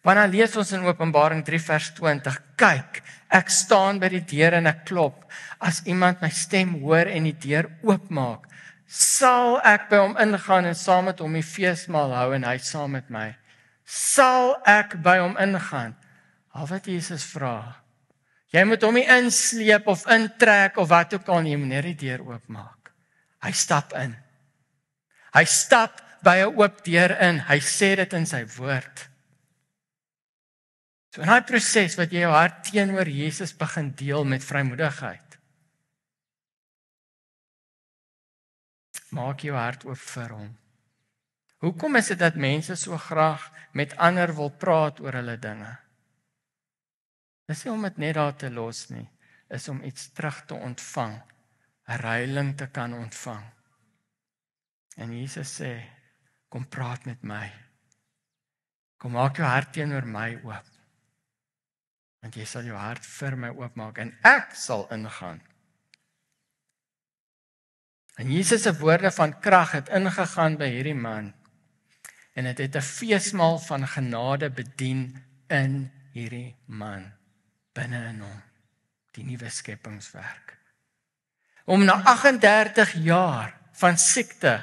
Wanneer lees ons in Openbaring 3 vers 20, kyk, ek staan by die deur en ek klop. As iemand my stem hoor en die deur oopmaak, sal ek by hom ingaan en saam met hom die feesmaal hou en hy saam met my. Sal ek by hom ingaan? Al wat Jesus vra, jy moet hom nie insleep of intrek of wat ook al nie, net die deur oopmaak. Hy stap in. Hy stap by 'n oop deur in. Hy sê dit in sy woord. So in daai proses wat jy jou hart teenoor Jesus begin deel met vrymoedigheid. Maak jou hart oop vir hom. Hoekom is dit dat mense so graag met ander wil praat oor hulle dinge? Dis nie om dit net daar te los nie, is om iets terug te ontvang, 'n ruiling te kan ontvang. En Jesus sê, kom praat met my. Kom maak jou hart teenoor my oop want jy sal jou hart vir my oopmaak en ek sal ingaan. En Jesus se woorde van krag het ingegaan by hierdie man en dit het 'n feesmaal van genade bedien in hierdie man binne in hom die nuwe skepingswerk. Om na 38 jaar van siekte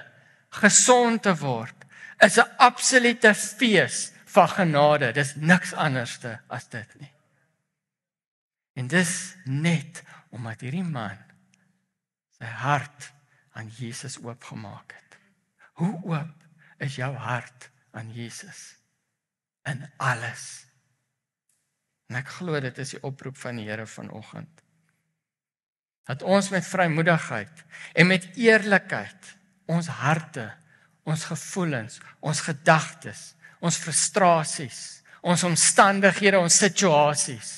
gesond te word is 'n absolute fees van genade. Dis niks anderste as dit nie. En dis net omdat hierdie man sy hart aan Jesus oopgemaak het. Hoe oop is jou hart aan Jesus in alles? En ek glo dit is die oproep van die Here vanoggend. Dat ons met vrymoedigheid en met eerlikheid ons harte, ons gevoelens, ons gedagtes, ons frustrasies, ons omstandighede, ons situasies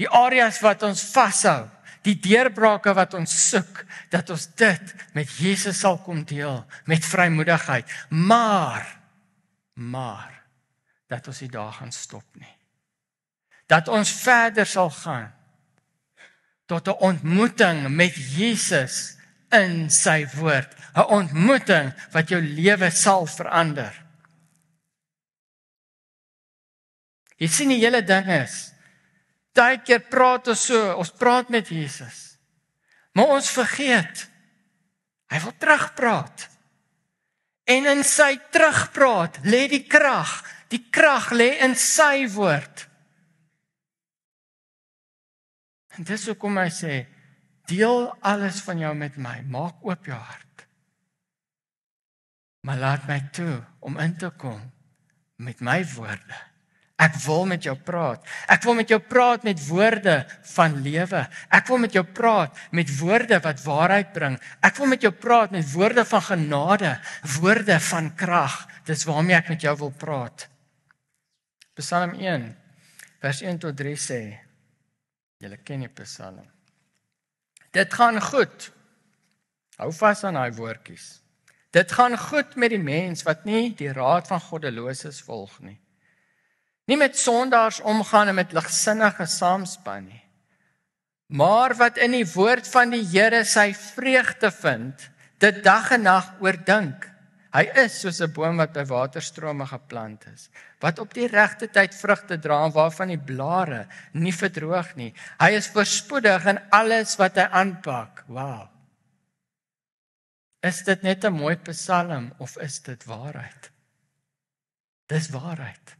die areas wat ons vashou, die deurbrake wat ons soek dat ons dit met Jesus sal kom deel met vrymoedigheid, maar maar dat ons dit daar gaan stop nie. Dat ons verder sal gaan tot 'n ontmoeting met Jesus in sy woord, 'n ontmoeting wat jou lewe sal verander. Jy sien die hele ding is Daai keer praat ons so, ons praat met Jesus. Maar ons vergeet. Hy wil terugpraat. En in sy terugpraat lê die krag. Die krag lê in sy woord. En dis hoekom hy sê, deel alles van jou met my. Maak oop jou hart. Maar laat my toe om in te kom met my woorde. Ek wil met jou praat. Ek wil met jou praat met woorde van lewe. Ek wil met jou praat met woorde wat waarheid bring. Ek wil met jou praat met woorde van genade, woorde van krag. Dis waarmee ek met jou wil praat. Psalm 1 vers 1 tot 3 sê: Julle ken die Psalm. Dit gaan goed. Hou vas aan daai woordjies. Dit gaan goed met die mens wat nie die raad van goddeloses volg nie nie met sondaars omgaan en met ligsinnige saamspan nie. Maar wat in die woord van die Here sy vreugde vind, dit dag en nag oordink. Hy is soos 'n boom wat by waterstrome geplant is, wat op die regte tyd vrugte dra en waarvan die blare nie verdroog nie. Hy is voorspoedig in alles wat hy aanpak. Wow. Is dit net 'n mooi psalm of is dit waarheid? Dis waarheid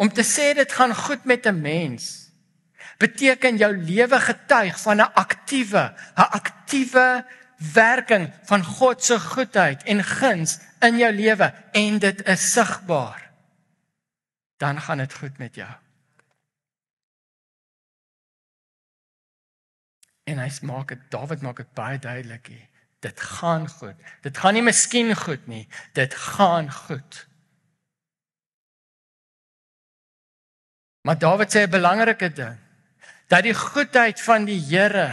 om te sê dit gaan goed met 'n mens beteken jou lewe getuig van 'n aktiewe 'n aktiewe werking van God se goedheid en guns in jou lewe en dit is sigbaar dan gaan dit goed met jou en hy sê maak dit Dawid maak dit baie duidelik hier dit gaan goed dit gaan nie miskien goed nie dit gaan goed Maar Dawid sê 'n belangrike ding dat die goedheid van die Here,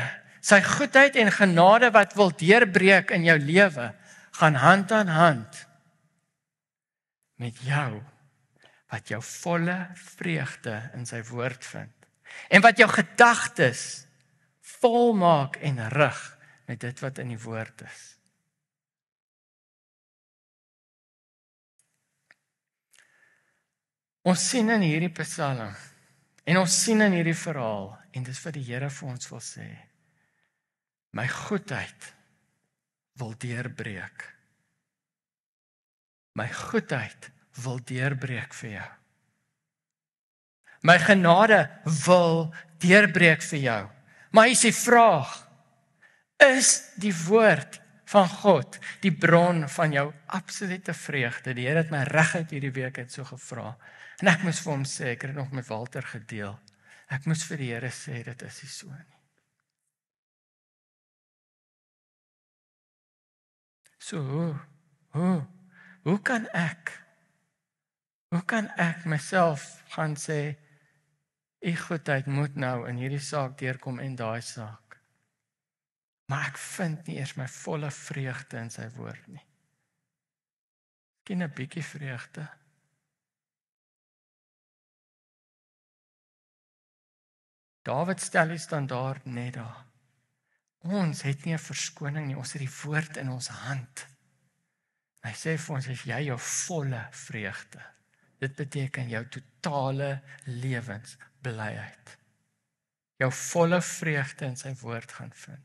sy goedheid en genade wat wil deurbreek in jou lewe, gaan hand aan hand met jou wat jou volle vreugde in sy woord vind en wat jou gedagtes volmaak en rig met dit wat in die woord is. Ons sien in hierdie Psalm en ons sien in hierdie verhaal en dis vir die Here vir ons wil sê my goedheid wil deurbreek. My goedheid wil deurbreek vir jou. My genade wil deurbreek vir jou. Maar hier is die vraag: Is die woord van God die bron van jou absolute vreugde? Die Here het my reguit hierdie week het so gevra. En ek moes vir hom sê, ek het nog met Walter gedeel. Ek moes vir die Here sê dit is nie so nie. So, ho, hoe kan ek? Hoe kan ek myself gaan sê u goedheid moet nou in hierdie saak deurkom en daai saak? Maar ek vind nie eers my volle vreugde in sy woord nie. Skien 'n bietjie vreugde. Dawid stel die standaard net daar. Ons het nie 'n verskoning nie, ons het die woord in ons hand. En hy sê vir ons as jy jou volle vreugde. Dit beteken jou totale lewensblyheid. Jou volle vreugde in sy woord gaan vind.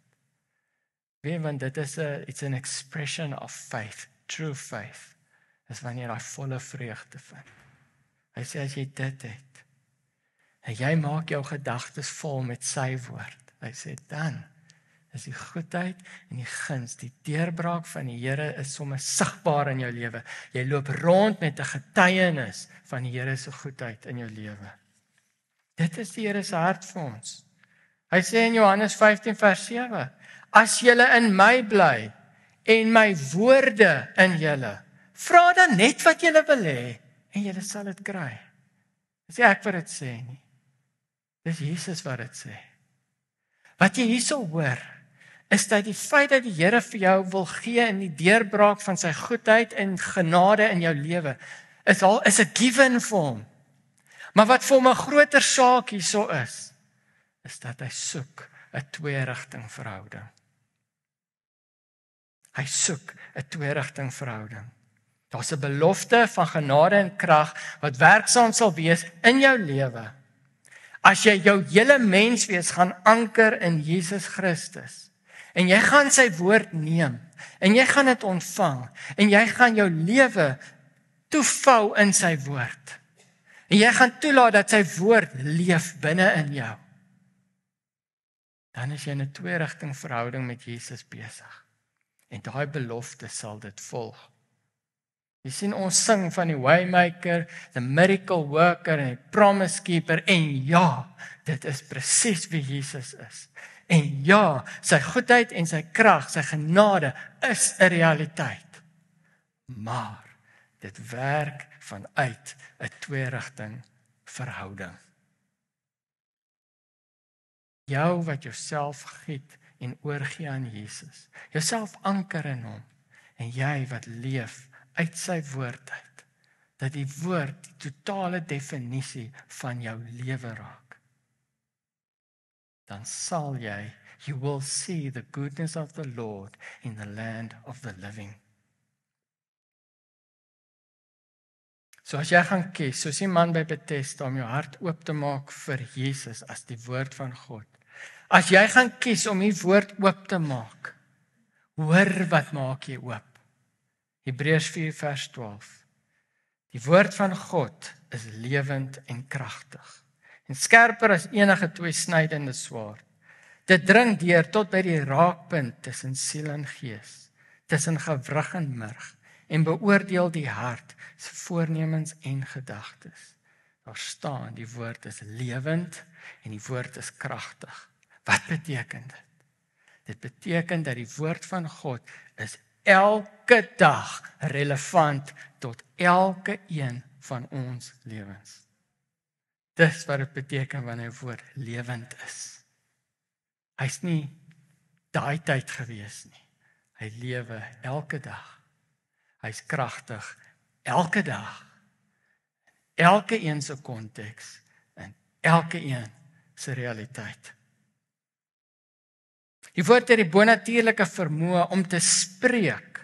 Weet want dit is 'n it's an expression of faith, true faith. Dit is wanneer jy daai volle vreugde vind. Hy sê as jy dit het, En jy maak jou gedagtes vol met sy woord. Hy sê dan is die goedheid en die guns, die deurbraak van die Here is sommer sigbaar in jou lewe. Jy loop rond met 'n getuienis van die Here se goedheid in jou lewe. Dit is die Here se hart vir ons. Hy sê in Johannes 15 vers 7: As julle in my bly en my woorde in julle, vra dan net wat julle wil hê en julle sal dit kry. Dis ek wat dit sê nie. Dis Jesus wat dit sê. Wat jy hierso hoor, is dat die feit dat die Here vir jou wil gee in die deurbraak van sy goedheid en genade in jou lewe, is al is 'n given vir hom. Maar wat vir my groter saak hierso is, is dat hy soek 'n twee-rigting verhouding. Hy soek 'n twee-rigting verhouding. Daar's 'n belofte van genade en krag wat werksaam sal wees in jou lewe. As jy jou hele menswees gaan anker in Jesus Christus en jy gaan sy woord neem en jy gaan dit ontvang en jy gaan jou lewe toevou in sy woord. En jy gaan toelaat dat sy woord leef binne in jou. Dan is jy in 'n twee-rigting verhouding met Jesus besig. En daai belofte sal dit volg. Jy sien ons sing van die waymaker, the miracle worker en die promise keeper en ja, dit is presies wie Jesus is. En ja, sy goedheid en sy krag, sy genade is 'n realiteit. Maar dit werk vanuit 'n twee-rigting verhouding. Jou wat jouself giet en oorgie aan Jesus. Jouself anker in hom en jy wat leef uit sy woord uit dat die woord die totale definisie van jou lewe raak dan sal jy you will see the goodness of the lord in the land of the living So as jy gaan kies, soos die man by Bethesda om jou hart oop te maak vir Jesus as die woord van God. As jy gaan kies om die woord oop te maak, hoor wat maak jy oop? Hebreërs 4 vers 12. Die woord van God is lewend en kragtig en skerper as enige tweesnydende swaard. Dit dring deur tot by die raakpunt tussen siel en gees, tussen gewrig en murg en beoordeel die hart se voornemens en gedagtes. Daar staan die woord is lewend en die woord is kragtig. Wat beteken dit? Dit beteken dat die woord van God is elke dag relevant tot elke een van ons lewens. Dis wat dit beteken wanneer 'n woord lewend is. Hy's nie daai tyd gewees nie. Hy lewe elke dag. Hy's kragtig elke dag. Elke een se konteks en elke een se realiteit. Die woord het die bonatuurlike vermoë om te spreek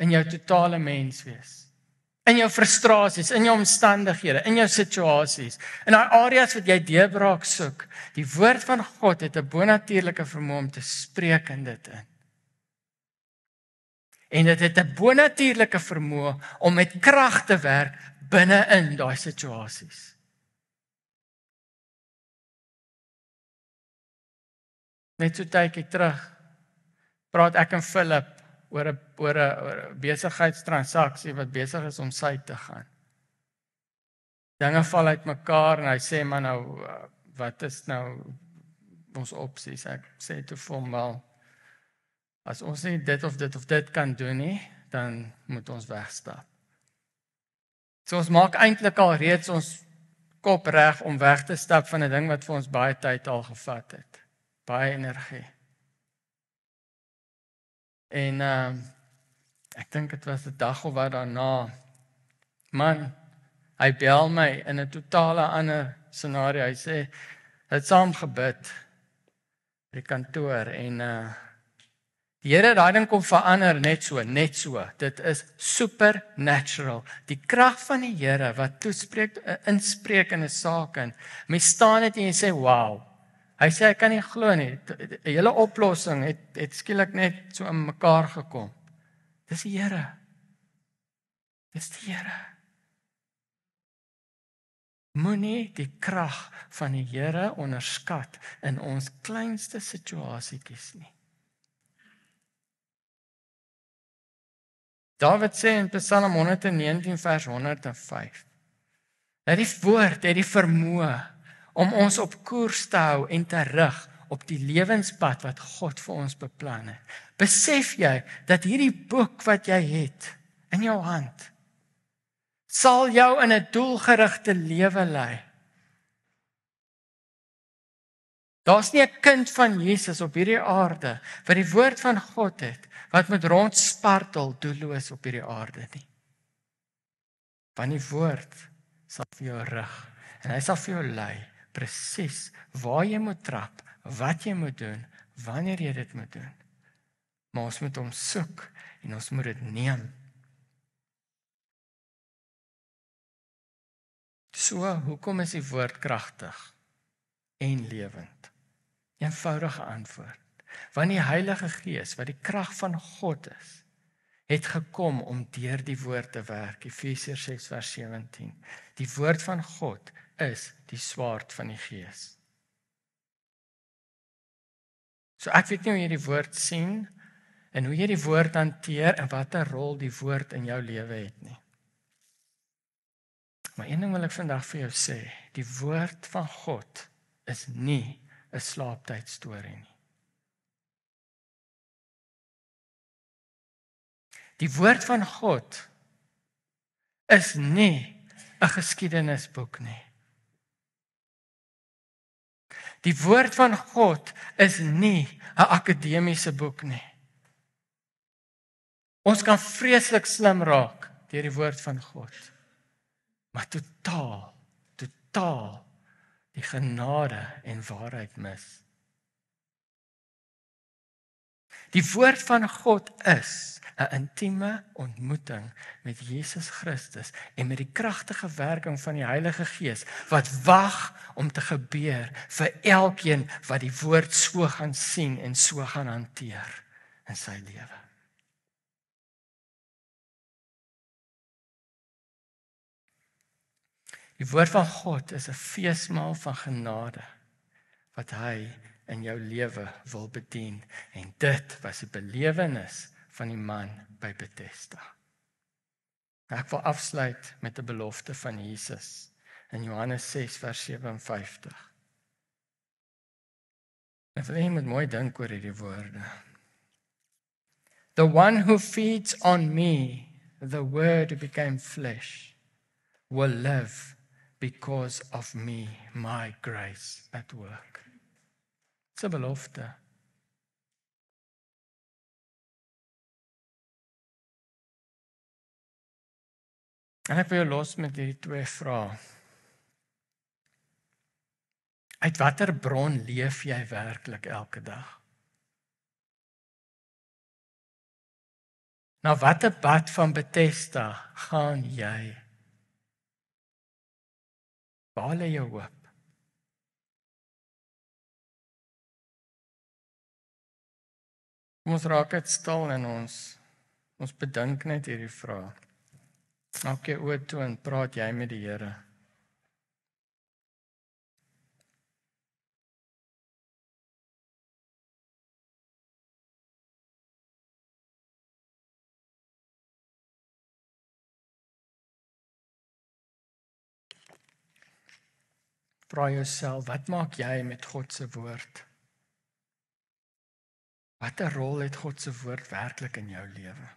in jou totale menswees. In jou frustrasies, in jou omstandighede, in jou situasies, in daai areas wat jy deurbraak soek, die woord van God het 'n bonatuurlike vermoë om te spreek in dit in. En dit het 'n bonatuurlike vermoë om met krag te werk binne-in daai situasies. Net so tydjie terug praat ek en Philip oor 'n oor 'n besigheidstransaksie wat besig is om sy te gaan. Dinge val uit mekaar en hy sê maar nou eh, wat is nou ons opsies? Ek sê toe vir hom wel as ons nie dit of dit of dit kan doen nie, dan moet ons wegstap. So ons maak eintlik al reeds ons kop reg om weg te stap van 'n ding wat vir ons baie tyd al gevat het baie energie. En ehm uh, ek dink dit was 'n dag of wat daarna. Man, hy bel my in 'n totale ander scenario. Hy sê het saam gebid by die kantoor en uh die Here daai ding kom verander net so net so dit is supernatural die krag van die Here wat toespreek inspreek in 'n saak en mens staan net en jy sê wow Hy sê ek kan nie glo nie. Julle oplossing het het skielik net so in mekaar gekom. Dis die Here. Dis die Here. Moenie die krag van die Here onderskat in ons kleinste situasietjies nie. Dawid sê in Psalm 119 vers 105: "Dat die woord het die vermoë om ja. ons op koers te hou en te rig op die lewenspad wat God vir ons beplan het. Besef jy dat hierdie boek wat jy het in jou hand sal jou in 'n doelgerigte lewe lei. Daar's nie 'n kind van Jesus op hierdie aarde wat die woord van God het wat met rondspartel doelloos op hierdie aarde nie. Want die woord sal vir jou rig en hy sal vir jou lei presies waar jy moet trap, wat jy moet doen, wanneer jy dit moet doen. Maar ons moet hom soek en ons moet dit neem. So, hoekom is die woord kragtig en lewend? Eenvoudige antwoord. Want die Heilige Gees, wat die krag van God is, het gekom om deur die woord te werk. Efesiërs 6:17. Die woord van God is die swaard van die gees. So ek weet nie hoe jy die woord sien en hoe jy die woord hanteer en watter rol die woord in jou lewe het nie. Maar een ding wil ek vandag vir jou sê, die woord van God is nie 'n slaaptyd storie nie. Die woord van God is nie 'n geskiedenisboek nie. Die woord van God is nie 'n akademiese boek nie. Ons kan vreeslik slim raak deur die woord van God. Maar totaal, totaal die genade en waarheid mis. Die woord van God is 'n intieme ontmoeting met Jesus Christus en met die kragtige werking van die Heilige Gees wat wag om te gebeur vir elkeen wat die woord so gaan sien en so gaan hanteer in sy lewe. Die woord van God is 'n feesmaal van genade wat hy in jou lewe wil bedien en dit was die belewenis van die man by Bethesda. Ek wil afsluit met 'n belofte van Jesus in Johannes 6 vers 57. The one who feeds on me, the word who became flesh, will live because of me, my grace at work. Це belofte. En ek wil jou los met hierdie twee vrae. Uit watter bron leef jy werklik elke dag? Na watter bad van Bethesda gaan jy? Baie jou hoop. Kom ons raak dit stil in ons. Ons bedink net hierdie vraag. Maak jy oë toe en praat jy met die Here? Vra jouself, wat maak jy met God se woord? Watter rol het God se woord werklik in jou lewe?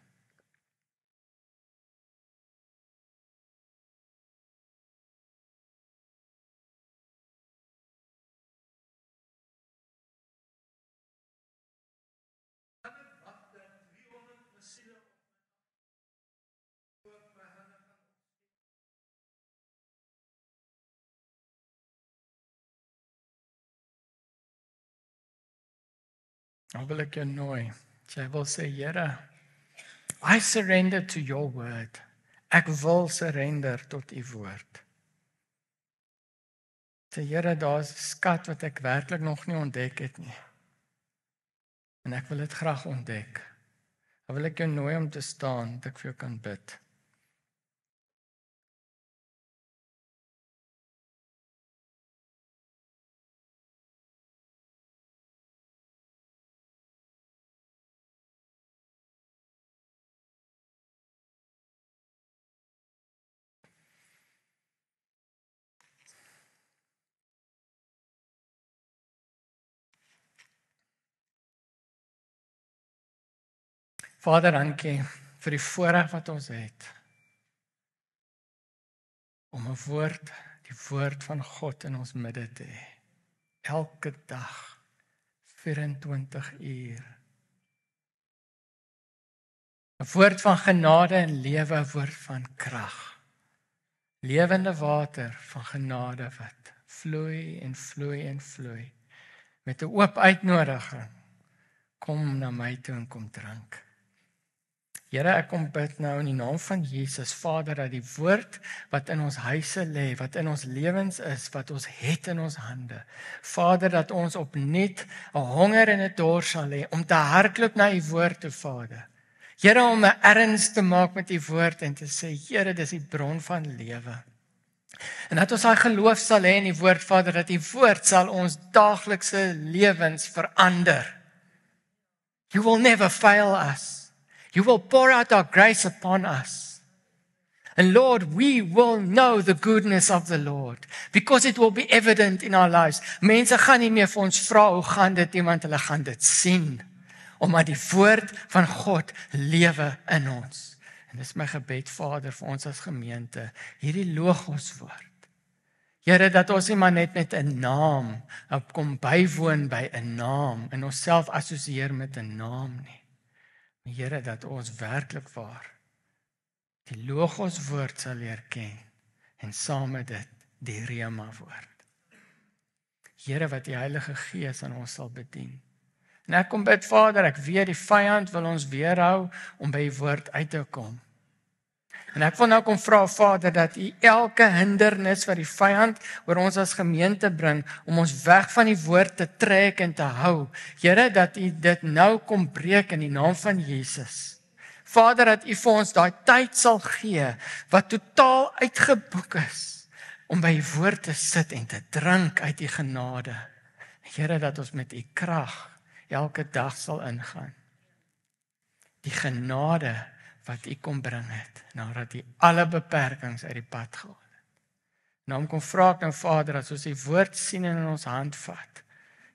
Dan wil ek jou nooi. Jy wil sê, Here, I surrender to your word. Ek wil surrender tot u woord. Sê Here, daar's 'n skat wat ek werklik nog nie ontdek het nie. En ek wil dit graag ontdek. Dan wil ek jou nooi om te staan, dat ek vir jou kan bid. Vader, dankie vir die voorreg wat ons het om 'n woord, die woord van God in ons midde te hê. Elke dag 24 uur. 'n Woord van genade en lewe, woord van krag. Lewende water van genade wat vloei en vloei en vloei met 'n oop uitnodiging. Kom na my toe en kom drink. Here, ek kom bid nou in die naam van Jesus, Vader, dat die woord wat in ons huise lê, wat in ons lewens is, wat ons het in ons hande, Vader, dat ons opnuut 'n honger en 'n dors sal hê om te hardloop na u woord toe, Vader. Here, om 'n erns te maak met u woord en te sê, Here, dis die bron van lewe. En dat ons daai geloof sal hê in die woord Vader dat u woord sal ons daaglikse lewens verander. You will never fail us. You will pour out our grace upon us. And Lord, we will know the goodness of the Lord because it will be evident in our lives. Mense gaan nie meer vir ons vra hoe gaan dit nie, want hulle gaan dit sien omdat die woord van God lewe in ons. En dis my gebed Vader vir ons as gemeente, hierdie logos woord. Here dat ons nie maar net met 'n naam kom bywoon by 'n naam en onsself assosieer met 'n naam nie. Here dat ons werklik waar die logos woord sal leer ken en saam met dit die rema woord. Here wat die Heilige Gees aan ons sal bedien. En ek kom bid Vader, ek weet die vyand wil ons weerhou om by die woord uit te kom. En ek wil nou kom vra Vader dat U elke hindernis wat die vyand oor ons as gemeente bring om ons weg van die woord te trek en te hou. Here dat U dit nou kom breek in die naam van Jesus. Vader dat U vir ons daai tyd sal gee wat totaal uitgeboek is om by U woord te sit en te drink uit U genade. Here dat ons met U krag elke dag sal ingaan. Die genade wat u kom bring het nadat u alle beperkings uit die pad gehaal het. Naam nou, kom vra ek nou Vader dat soos u woord sien en in ons hand vat.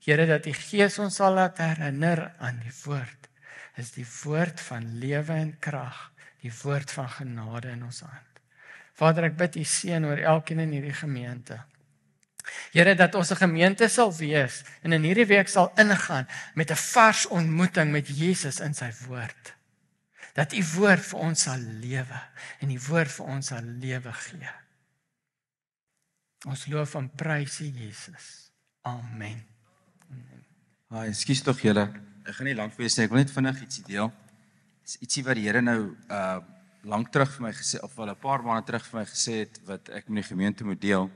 Here dat u gees ons sal laat herinner aan die woord. Is die woord van lewe en krag, die woord van genade in ons hand. Vader ek bid u seën oor elkeen in hierdie gemeente. Here dat ons 'n gemeente sal wees en in hierdie week sal ingaan met 'n vars ontmoeting met Jesus in sy woord dat u woord vir ons sal lewe en die woord vir ons sal lewe gee. Ons loof en prys U Jesus. Amen. Haai, hey, skuis tog julle. Ek gaan nie lank wees nie. Ek wil net vinnig ietsie deel. Dis ietsie wat die Here nou uh lank terug vir my gesê of wel 'n paar maande terug vir my gesê het wat ek met die gemeente moet deel.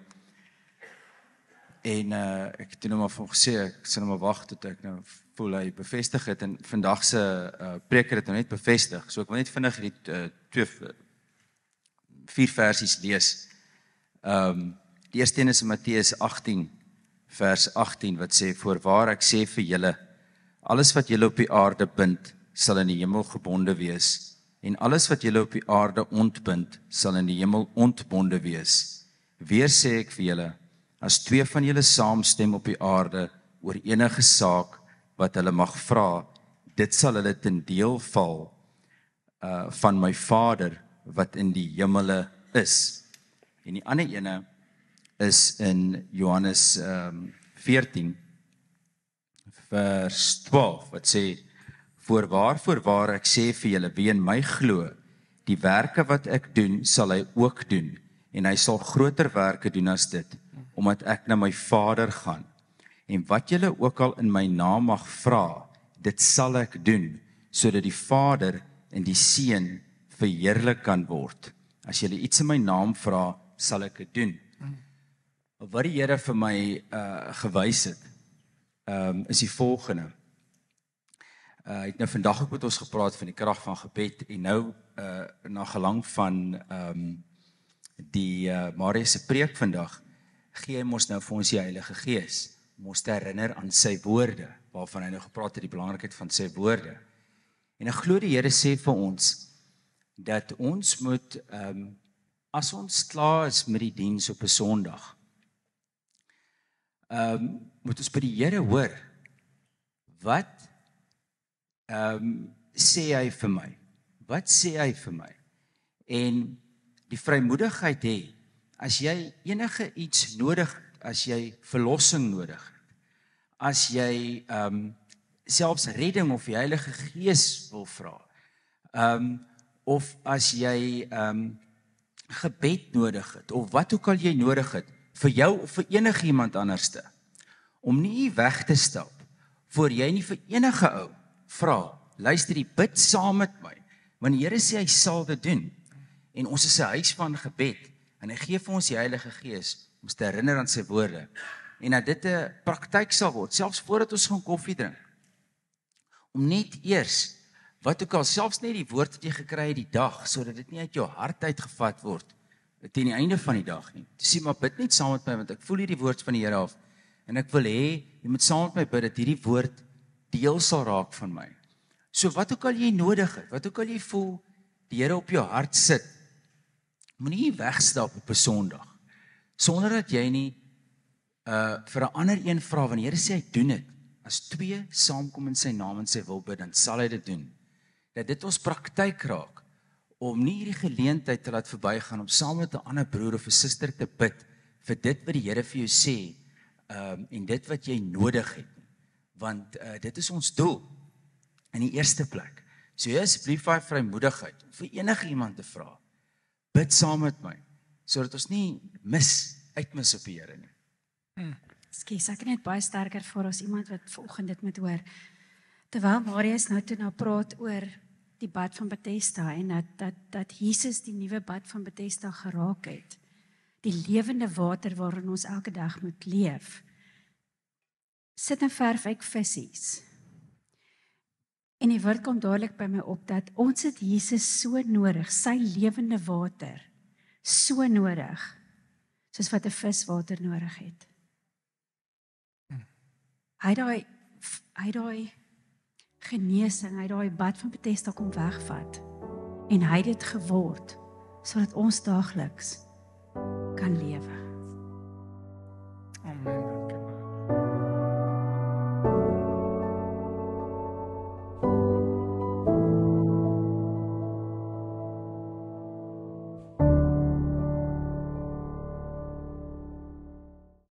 En uh ek het nou maar van gesê ek sê nou maar wag tot ek nou voel hy bevestig het en vandag se uh eh, preker het nou net bevestig. So ek wil net vinnig hierdie uh, twee vier versies lees. Um die eerste een is in Matteus 18 vers 18 wat sê voorwaar ek sê vir julle alles wat julle op die aarde bind sal in die hemel gebonde wees en alles wat julle op die aarde ontbind sal in die hemel ontbonde wees. Weer sê ek vir julle as twee van julle saamstem op die aarde oor enige saak wat hulle mag vra, dit sal hulle ten deel val uh van my Vader wat in die hemele is. En die ander ene is in Johannes ehm um, 14 vers 12 wat sê voor waarvoor waar ek sê vir julle wie in my glo die werke wat ek doen sal hy ook doen en hy sal groter werke doen as dit omdat ek na my Vader gaan. En wat julle ook al in my naam mag vra, dit sal ek doen sodat die Vader en die Seun verheerlik kan word. As julle iets in my naam vra, sal ek dit doen. Wat die Here vir my uh gewys het, ehm um, is die volgende. Uh hy het nou vandag ook met ons gepraat van die krag van gebed en nou uh na gelang van ehm um, die uh, Marie se preek vandag gee hy mos nou vir ons die Heilige Gees om ons te herinner aan sy woorde waarvan hy nou gepraat het die belangrikheid van sy woorde. En ek glo die Here sê vir ons dat ons moet ehm um, as ons klaar is met die diens op 'n die Sondag ehm um, moet ons by die Here hoor wat ehm um, sê hy vir my? Wat sê hy vir my? En die vrymoedigheid hê As jy enige iets nodig, as jy verlossing nodig het, as jy ehm um, selfs redding of die Heilige Gees wil vra. Ehm um, of as jy ehm um, gebed nodig het of wat ook al jy nodig het vir jou of vir enigiemand anderste om nie weg te stap voor jy nie vir enige ou vra luister die bid saam met my want die Here sê hy sal dit doen en ons is 'n huis van gebed en hy gee vir ons die Heilige Gees om te herinner aan sy woorde en dat dit 'n praktyk sal word selfs voordat ons gaan koffie drink om net eers wat ook al selfs net die woord wat jy gekry het die dag sodat dit nie uit jou hart uitgevat word teen die einde van die dag nie te sê maar bid net saam met my want ek voel hierdie woord van die Here af en ek wil hê jy moet saam met my bid dat hierdie woord deel sal raak van my so wat ook al jy nodig het wat ook al jy voel die Here op jou hart sit moenie wegstap op 'n Sondag sonder dat jy nie uh vir 'n ander een vra want die Here sê hy doen dit as twee saamkom in sy naam en sy wil bid dan sal hy dit doen dat dit ons praktyk raak om nie hierdie geleentheid te laat verbygaan om saam met 'n ander broer of 'n suster te bid vir dit wat die Here vir jou sê um en dit wat jy nodig het want uh, dit is ons doel in die eerste plek so jy asseblief vrymoedigheid vir enige iemand te vra bid saam met my sodat ons nie mis uitmis op die Here nie. Hmm. Skie, ek kan net baie sterker vir ons iemand wat vanoggend dit met hoor. Terwyl Marius nou toe nou praat oor die bad van Bethesda en dat dat dat Jesus die nuwe bad van Bethesda geraak het. Die lewende water waarin ons elke dag moet leef. Sit en verf ek visse. En die woord kom dadelik by my op dat ons dit Jesus so nodig, sy lewende water so nodig soos wat 'n vis water nodig het. Hy daai hy daai genesing, hy daai bad van Bethesda kom wegvat en hy het dit geword sodat ons daagliks kan lewe. Amen.